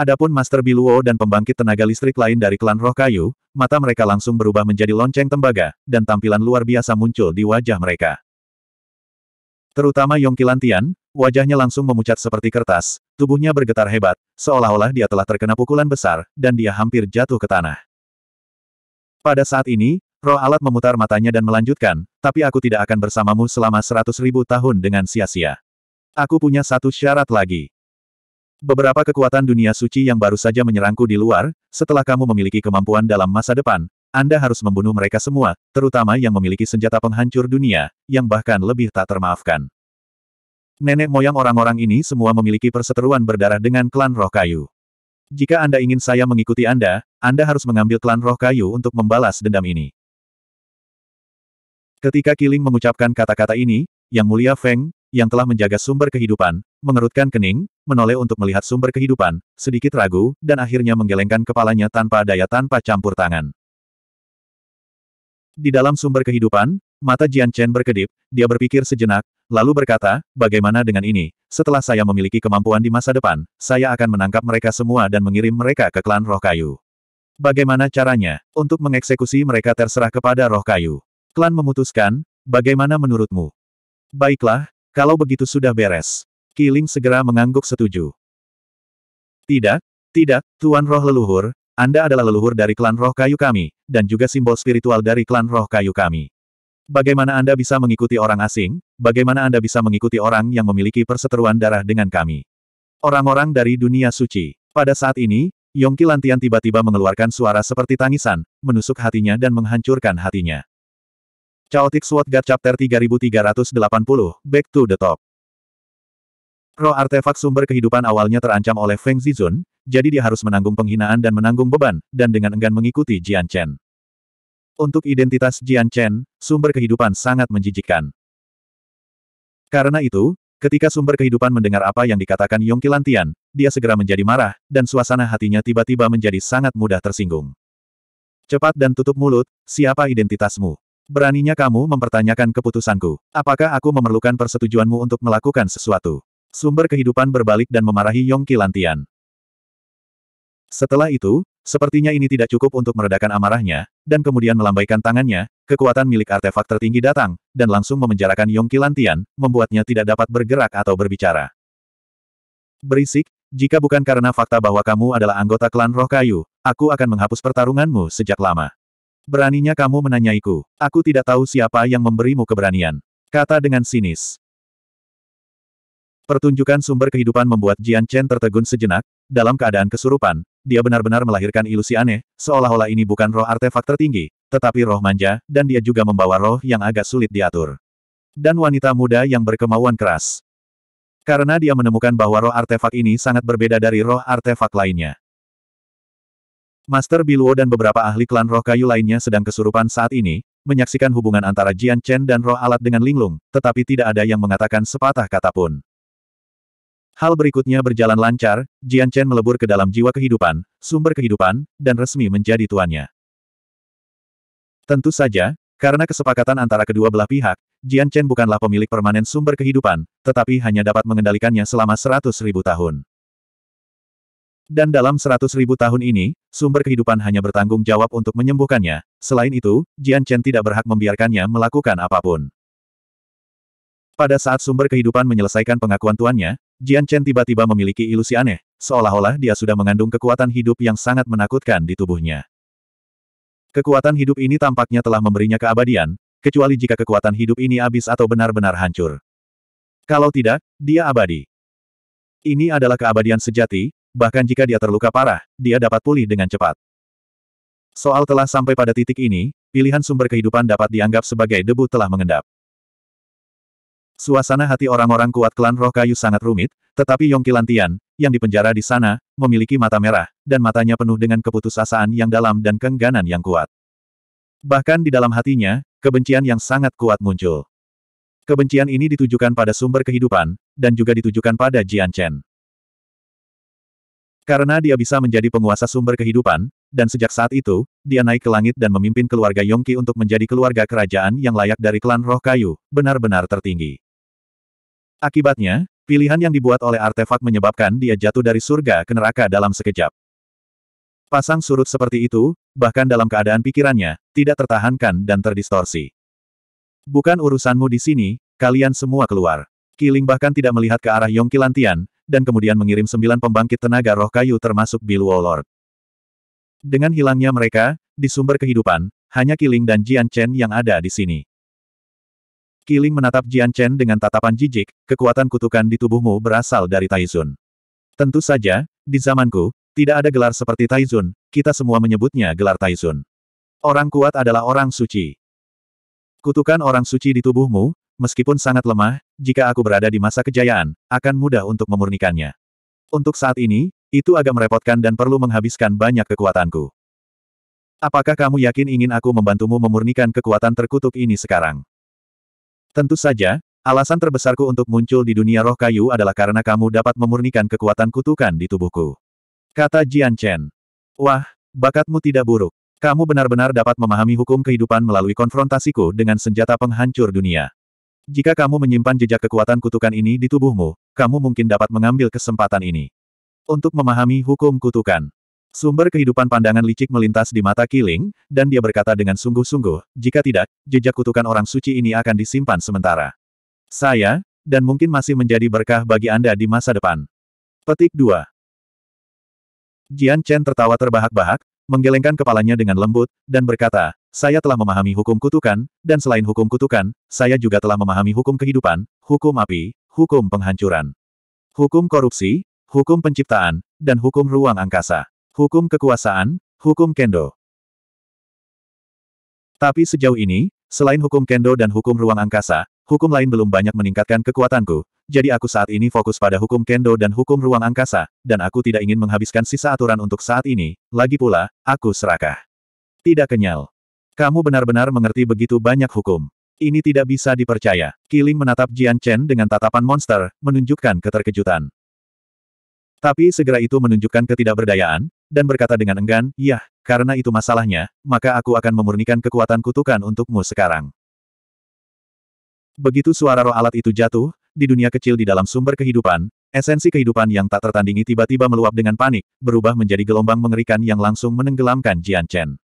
Adapun Master Biluo dan pembangkit tenaga listrik lain dari klan roh kayu, mata mereka langsung berubah menjadi lonceng tembaga, dan tampilan luar biasa muncul di wajah mereka. Terutama Yong Kilantian, wajahnya langsung memucat seperti kertas, tubuhnya bergetar hebat, seolah-olah dia telah terkena pukulan besar, dan dia hampir jatuh ke tanah. Pada saat ini, roh alat memutar matanya dan melanjutkan, tapi aku tidak akan bersamamu selama seratus ribu tahun dengan sia-sia. Aku punya satu syarat lagi. Beberapa kekuatan dunia suci yang baru saja menyerangku di luar, setelah kamu memiliki kemampuan dalam masa depan, Anda harus membunuh mereka semua, terutama yang memiliki senjata penghancur dunia, yang bahkan lebih tak termaafkan. Nenek moyang orang-orang ini semua memiliki perseteruan berdarah dengan klan roh kayu. Jika Anda ingin saya mengikuti Anda, Anda harus mengambil klan roh kayu untuk membalas dendam ini. Ketika Kiling mengucapkan kata-kata ini, Yang Mulia Feng, yang telah menjaga sumber kehidupan, mengerutkan kening, menoleh untuk melihat sumber kehidupan, sedikit ragu, dan akhirnya menggelengkan kepalanya tanpa daya tanpa campur tangan. Di dalam sumber kehidupan, mata Jian Chen berkedip, dia berpikir sejenak, lalu berkata, bagaimana dengan ini, setelah saya memiliki kemampuan di masa depan, saya akan menangkap mereka semua dan mengirim mereka ke klan roh kayu. Bagaimana caranya? Untuk mengeksekusi mereka terserah kepada roh kayu. Klan memutuskan, bagaimana menurutmu? Baiklah, kalau begitu sudah beres. Kiling segera mengangguk setuju. Tidak, tidak, Tuan Roh Leluhur, Anda adalah leluhur dari klan roh kayu kami, dan juga simbol spiritual dari klan roh kayu kami. Bagaimana Anda bisa mengikuti orang asing, bagaimana Anda bisa mengikuti orang yang memiliki perseteruan darah dengan kami? Orang-orang dari dunia suci. Pada saat ini, Yongki Lantian tiba-tiba mengeluarkan suara seperti tangisan, menusuk hatinya dan menghancurkan hatinya. Chaotic Sword God Chapter 3380, Back to the Top. Roh artefak sumber kehidupan awalnya terancam oleh Feng Zizun, jadi dia harus menanggung penghinaan dan menanggung beban, dan dengan enggan mengikuti Jian Chen. Untuk identitas Jian Chen, sumber kehidupan sangat menjijikkan. Karena itu, ketika sumber kehidupan mendengar apa yang dikatakan Yong Kilantian, dia segera menjadi marah, dan suasana hatinya tiba-tiba menjadi sangat mudah tersinggung. Cepat dan tutup mulut, siapa identitasmu? Beraninya kamu mempertanyakan keputusanku. Apakah aku memerlukan persetujuanmu untuk melakukan sesuatu? Sumber kehidupan berbalik dan memarahi Yongki Lantian. Setelah itu, sepertinya ini tidak cukup untuk meredakan amarahnya, dan kemudian melambaikan tangannya, kekuatan milik artefak tertinggi datang, dan langsung memenjarakan Yongki Lantian, membuatnya tidak dapat bergerak atau berbicara. Berisik, jika bukan karena fakta bahwa kamu adalah anggota klan roh kayu, aku akan menghapus pertarunganmu sejak lama. Beraninya kamu menanyaiku. Aku tidak tahu siapa yang memberimu keberanian. Kata dengan sinis. Pertunjukan sumber kehidupan membuat Jian Chen tertegun sejenak, dalam keadaan kesurupan, dia benar-benar melahirkan ilusi aneh, seolah-olah ini bukan roh artefak tertinggi, tetapi roh manja, dan dia juga membawa roh yang agak sulit diatur. Dan wanita muda yang berkemauan keras. Karena dia menemukan bahwa roh artefak ini sangat berbeda dari roh artefak lainnya. Master Biluo dan beberapa ahli klan roh kayu lainnya sedang kesurupan saat ini, menyaksikan hubungan antara Jian Chen dan roh alat dengan Linglung, tetapi tidak ada yang mengatakan sepatah kata pun. Hal berikutnya berjalan lancar, Jian Chen melebur ke dalam jiwa kehidupan, sumber kehidupan, dan resmi menjadi tuannya. Tentu saja, karena kesepakatan antara kedua belah pihak, Jian Chen bukanlah pemilik permanen sumber kehidupan, tetapi hanya dapat mengendalikannya selama seratus ribu tahun. Dan dalam seratus ribu tahun ini, sumber kehidupan hanya bertanggung jawab untuk menyembuhkannya. Selain itu, Jian Chen tidak berhak membiarkannya melakukan apapun. Pada saat sumber kehidupan menyelesaikan pengakuan tuannya, Jian Chen tiba-tiba memiliki ilusi aneh, seolah-olah dia sudah mengandung kekuatan hidup yang sangat menakutkan di tubuhnya. Kekuatan hidup ini tampaknya telah memberinya keabadian, kecuali jika kekuatan hidup ini habis atau benar-benar hancur. Kalau tidak, dia abadi. Ini adalah keabadian sejati, Bahkan jika dia terluka parah, dia dapat pulih dengan cepat. Soal telah sampai pada titik ini, pilihan sumber kehidupan dapat dianggap sebagai debu telah mengendap. Suasana hati orang-orang kuat klan roh kayu sangat rumit, tetapi Yongki Lantian, yang dipenjara di sana, memiliki mata merah, dan matanya penuh dengan keputusasaan yang dalam dan kengganan yang kuat. Bahkan di dalam hatinya, kebencian yang sangat kuat muncul. Kebencian ini ditujukan pada sumber kehidupan, dan juga ditujukan pada Jian Chen. Karena dia bisa menjadi penguasa sumber kehidupan, dan sejak saat itu, dia naik ke langit dan memimpin keluarga Yongki untuk menjadi keluarga kerajaan yang layak dari klan roh kayu, benar-benar tertinggi. Akibatnya, pilihan yang dibuat oleh artefak menyebabkan dia jatuh dari surga ke neraka dalam sekejap. Pasang surut seperti itu, bahkan dalam keadaan pikirannya, tidak tertahankan dan terdistorsi. Bukan urusanmu di sini, kalian semua keluar. Kiling bahkan tidak melihat ke arah Yongki Lantian, dan kemudian mengirim sembilan pembangkit tenaga roh kayu termasuk Biluo Lord. Dengan hilangnya mereka, di sumber kehidupan, hanya Kiling dan Jian Chen yang ada di sini. Kiling menatap Jian Chen dengan tatapan jijik, kekuatan kutukan di tubuhmu berasal dari Taizun. Tentu saja, di zamanku, tidak ada gelar seperti Taizun, kita semua menyebutnya gelar Taizun. Orang kuat adalah orang suci. Kutukan orang suci di tubuhmu, meskipun sangat lemah, jika aku berada di masa kejayaan, akan mudah untuk memurnikannya. Untuk saat ini, itu agak merepotkan dan perlu menghabiskan banyak kekuatanku. Apakah kamu yakin ingin aku membantumu memurnikan kekuatan terkutuk ini sekarang? Tentu saja, alasan terbesarku untuk muncul di dunia roh kayu adalah karena kamu dapat memurnikan kekuatan kutukan di tubuhku. Kata Jian Chen. Wah, bakatmu tidak buruk. Kamu benar-benar dapat memahami hukum kehidupan melalui konfrontasiku dengan senjata penghancur dunia. Jika kamu menyimpan jejak kekuatan kutukan ini di tubuhmu, kamu mungkin dapat mengambil kesempatan ini. Untuk memahami hukum kutukan. Sumber kehidupan pandangan licik melintas di mata Kiling, dan dia berkata dengan sungguh-sungguh, jika tidak, jejak kutukan orang suci ini akan disimpan sementara. Saya, dan mungkin masih menjadi berkah bagi Anda di masa depan. Petik 2. Jian Chen tertawa terbahak-bahak, menggelengkan kepalanya dengan lembut, dan berkata, saya telah memahami hukum kutukan, dan selain hukum kutukan, saya juga telah memahami hukum kehidupan, hukum api, hukum penghancuran, hukum korupsi, hukum penciptaan, dan hukum ruang angkasa, hukum kekuasaan, hukum kendo. Tapi sejauh ini, selain hukum kendo dan hukum ruang angkasa, hukum lain belum banyak meningkatkan kekuatanku, jadi aku saat ini fokus pada hukum kendo dan hukum ruang angkasa, dan aku tidak ingin menghabiskan sisa aturan untuk saat ini, lagi pula, aku serakah. Tidak kenyal. Kamu benar-benar mengerti begitu banyak hukum. Ini tidak bisa dipercaya. Kiling menatap Jian Chen dengan tatapan monster, menunjukkan keterkejutan. Tapi segera itu menunjukkan ketidakberdayaan, dan berkata dengan enggan, Yah, karena itu masalahnya, maka aku akan memurnikan kekuatan kutukan untukmu sekarang. Begitu suara roh alat itu jatuh, di dunia kecil di dalam sumber kehidupan, esensi kehidupan yang tak tertandingi tiba-tiba meluap dengan panik, berubah menjadi gelombang mengerikan yang langsung menenggelamkan Jian Chen.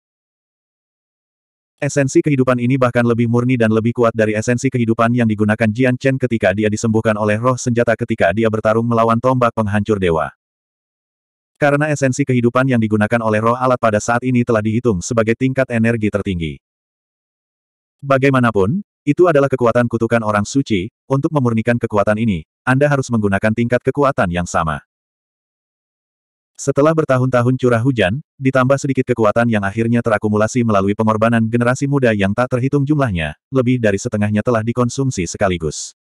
Esensi kehidupan ini bahkan lebih murni dan lebih kuat dari esensi kehidupan yang digunakan Jian Chen ketika dia disembuhkan oleh roh senjata ketika dia bertarung melawan tombak penghancur dewa. Karena esensi kehidupan yang digunakan oleh roh alat pada saat ini telah dihitung sebagai tingkat energi tertinggi. Bagaimanapun, itu adalah kekuatan kutukan orang suci, untuk memurnikan kekuatan ini, Anda harus menggunakan tingkat kekuatan yang sama. Setelah bertahun-tahun curah hujan, ditambah sedikit kekuatan yang akhirnya terakumulasi melalui pengorbanan generasi muda yang tak terhitung jumlahnya, lebih dari setengahnya telah dikonsumsi sekaligus.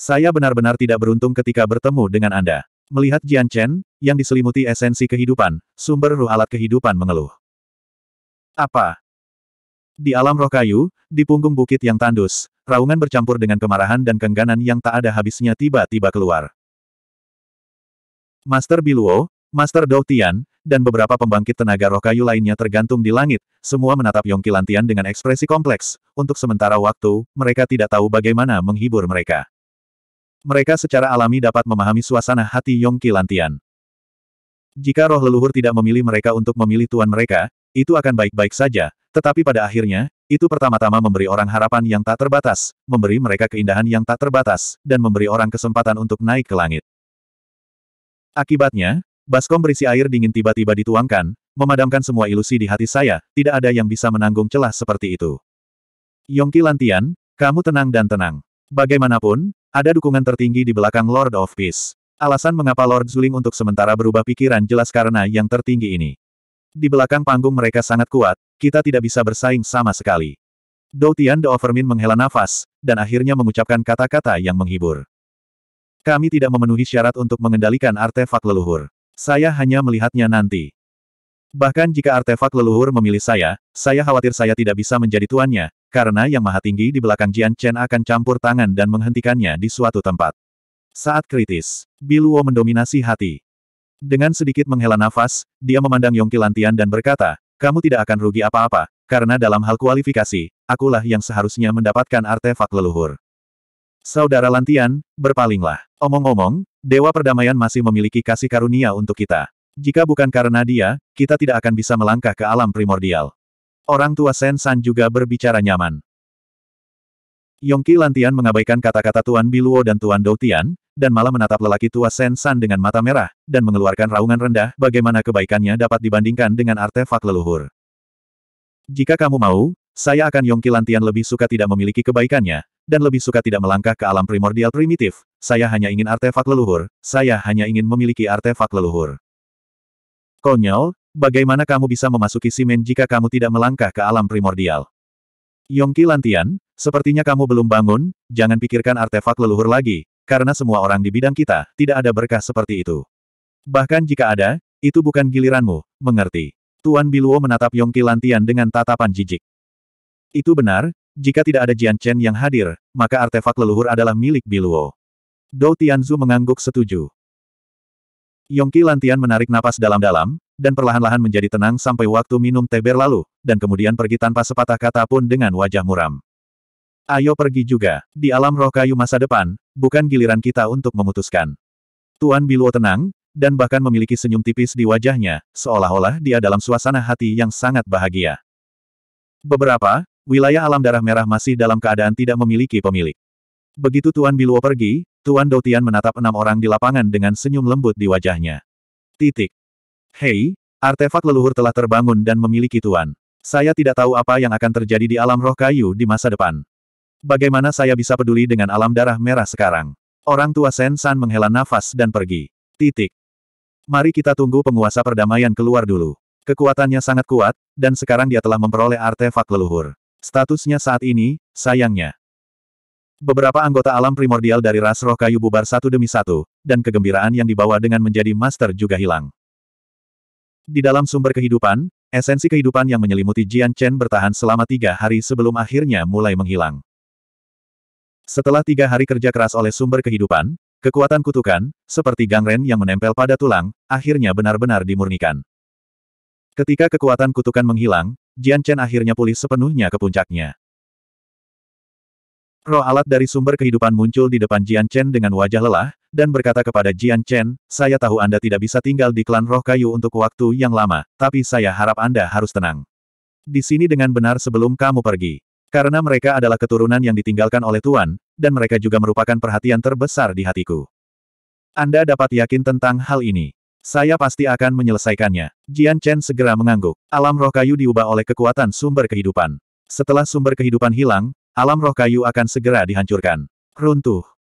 Saya benar-benar tidak beruntung ketika bertemu dengan Anda. Melihat Jian Chen, yang diselimuti esensi kehidupan, sumber ruh alat kehidupan mengeluh. Apa? Di alam roh kayu, di punggung bukit yang tandus, raungan bercampur dengan kemarahan dan kengganan yang tak ada habisnya tiba-tiba keluar. Master Biluo, Master Dou Tian, dan beberapa pembangkit tenaga roh kayu lainnya tergantung di langit, semua menatap Yongki Lantian dengan ekspresi kompleks. Untuk sementara waktu, mereka tidak tahu bagaimana menghibur mereka. Mereka secara alami dapat memahami suasana hati Yongki Lantian. Jika roh leluhur tidak memilih mereka untuk memilih tuan mereka, itu akan baik-baik saja, tetapi pada akhirnya, itu pertama-tama memberi orang harapan yang tak terbatas, memberi mereka keindahan yang tak terbatas, dan memberi orang kesempatan untuk naik ke langit. Akibatnya, Baskom berisi air dingin tiba-tiba dituangkan, memadamkan semua ilusi di hati saya, tidak ada yang bisa menanggung celah seperti itu. Yongki Lantian, kamu tenang dan tenang. Bagaimanapun, ada dukungan tertinggi di belakang Lord of Peace. Alasan mengapa Lord Zuling untuk sementara berubah pikiran jelas karena yang tertinggi ini. Di belakang panggung mereka sangat kuat, kita tidak bisa bersaing sama sekali. Dou Tian de Overmin menghela nafas, dan akhirnya mengucapkan kata-kata yang menghibur. Kami tidak memenuhi syarat untuk mengendalikan artefak leluhur. Saya hanya melihatnya nanti. Bahkan jika artefak leluhur memilih saya, saya khawatir saya tidak bisa menjadi tuannya, karena Yang Maha Tinggi di belakang Jian Chen akan campur tangan dan menghentikannya di suatu tempat. Saat kritis, Biluo mendominasi hati. Dengan sedikit menghela nafas, dia memandang Yongki Lantian dan berkata, kamu tidak akan rugi apa-apa, karena dalam hal kualifikasi, akulah yang seharusnya mendapatkan artefak leluhur. Saudara Lantian, berpalinglah. Omong-omong, Dewa Perdamaian masih memiliki kasih karunia untuk kita. Jika bukan karena dia, kita tidak akan bisa melangkah ke alam primordial. Orang tua Sen San juga berbicara nyaman. Yongki Lantian mengabaikan kata-kata Tuan Biluo dan Tuan Doutian, dan malah menatap lelaki tua Sen San dengan mata merah, dan mengeluarkan raungan rendah bagaimana kebaikannya dapat dibandingkan dengan artefak leluhur. Jika kamu mau, saya akan Yongki Lantian lebih suka tidak memiliki kebaikannya, dan lebih suka tidak melangkah ke alam primordial primitif, saya hanya ingin artefak leluhur, saya hanya ingin memiliki artefak leluhur. Konyol, bagaimana kamu bisa memasuki simen jika kamu tidak melangkah ke alam primordial? Yongki Lantian, sepertinya kamu belum bangun, jangan pikirkan artefak leluhur lagi, karena semua orang di bidang kita, tidak ada berkah seperti itu. Bahkan jika ada, itu bukan giliranmu, mengerti. Tuan Biluo menatap Yongki Lantian dengan tatapan jijik. Itu benar, jika tidak ada Jian Chen yang hadir, maka artefak leluhur adalah milik Biluo. Dou Tianzu mengangguk setuju. Yongki Lantian menarik napas dalam-dalam, dan perlahan-lahan menjadi tenang sampai waktu minum teh berlalu, dan kemudian pergi tanpa sepatah kata pun dengan wajah muram. Ayo pergi juga, di alam roh kayu masa depan, bukan giliran kita untuk memutuskan. Tuan Biluo tenang, dan bahkan memiliki senyum tipis di wajahnya, seolah-olah dia dalam suasana hati yang sangat bahagia. Beberapa, wilayah alam darah merah masih dalam keadaan tidak memiliki pemilik. Begitu Tuan Biluo pergi, Tuan Doutian menatap enam orang di lapangan dengan senyum lembut di wajahnya. Titik. Hei, artefak leluhur telah terbangun dan memiliki Tuan. Saya tidak tahu apa yang akan terjadi di alam roh kayu di masa depan. Bagaimana saya bisa peduli dengan alam darah merah sekarang? Orang tua Sen San menghela nafas dan pergi. Titik. Mari kita tunggu penguasa perdamaian keluar dulu. Kekuatannya sangat kuat, dan sekarang dia telah memperoleh artefak leluhur. Statusnya saat ini, sayangnya. Beberapa anggota alam primordial dari ras roh kayu bubar satu demi satu, dan kegembiraan yang dibawa dengan menjadi master juga hilang. Di dalam sumber kehidupan, esensi kehidupan yang menyelimuti Jian Chen bertahan selama tiga hari sebelum akhirnya mulai menghilang. Setelah tiga hari kerja keras oleh sumber kehidupan, kekuatan kutukan, seperti gangren yang menempel pada tulang, akhirnya benar-benar dimurnikan. Ketika kekuatan kutukan menghilang, Jian Chen akhirnya pulih sepenuhnya ke puncaknya. Roh alat dari sumber kehidupan muncul di depan Jian Chen dengan wajah lelah, dan berkata kepada Jian Chen, saya tahu Anda tidak bisa tinggal di klan roh kayu untuk waktu yang lama, tapi saya harap Anda harus tenang. Di sini dengan benar sebelum kamu pergi. Karena mereka adalah keturunan yang ditinggalkan oleh Tuan, dan mereka juga merupakan perhatian terbesar di hatiku. Anda dapat yakin tentang hal ini. Saya pasti akan menyelesaikannya. Jian Chen segera mengangguk. Alam roh kayu diubah oleh kekuatan sumber kehidupan. Setelah sumber kehidupan hilang, alam roh kayu akan segera dihancurkan. Runtuh.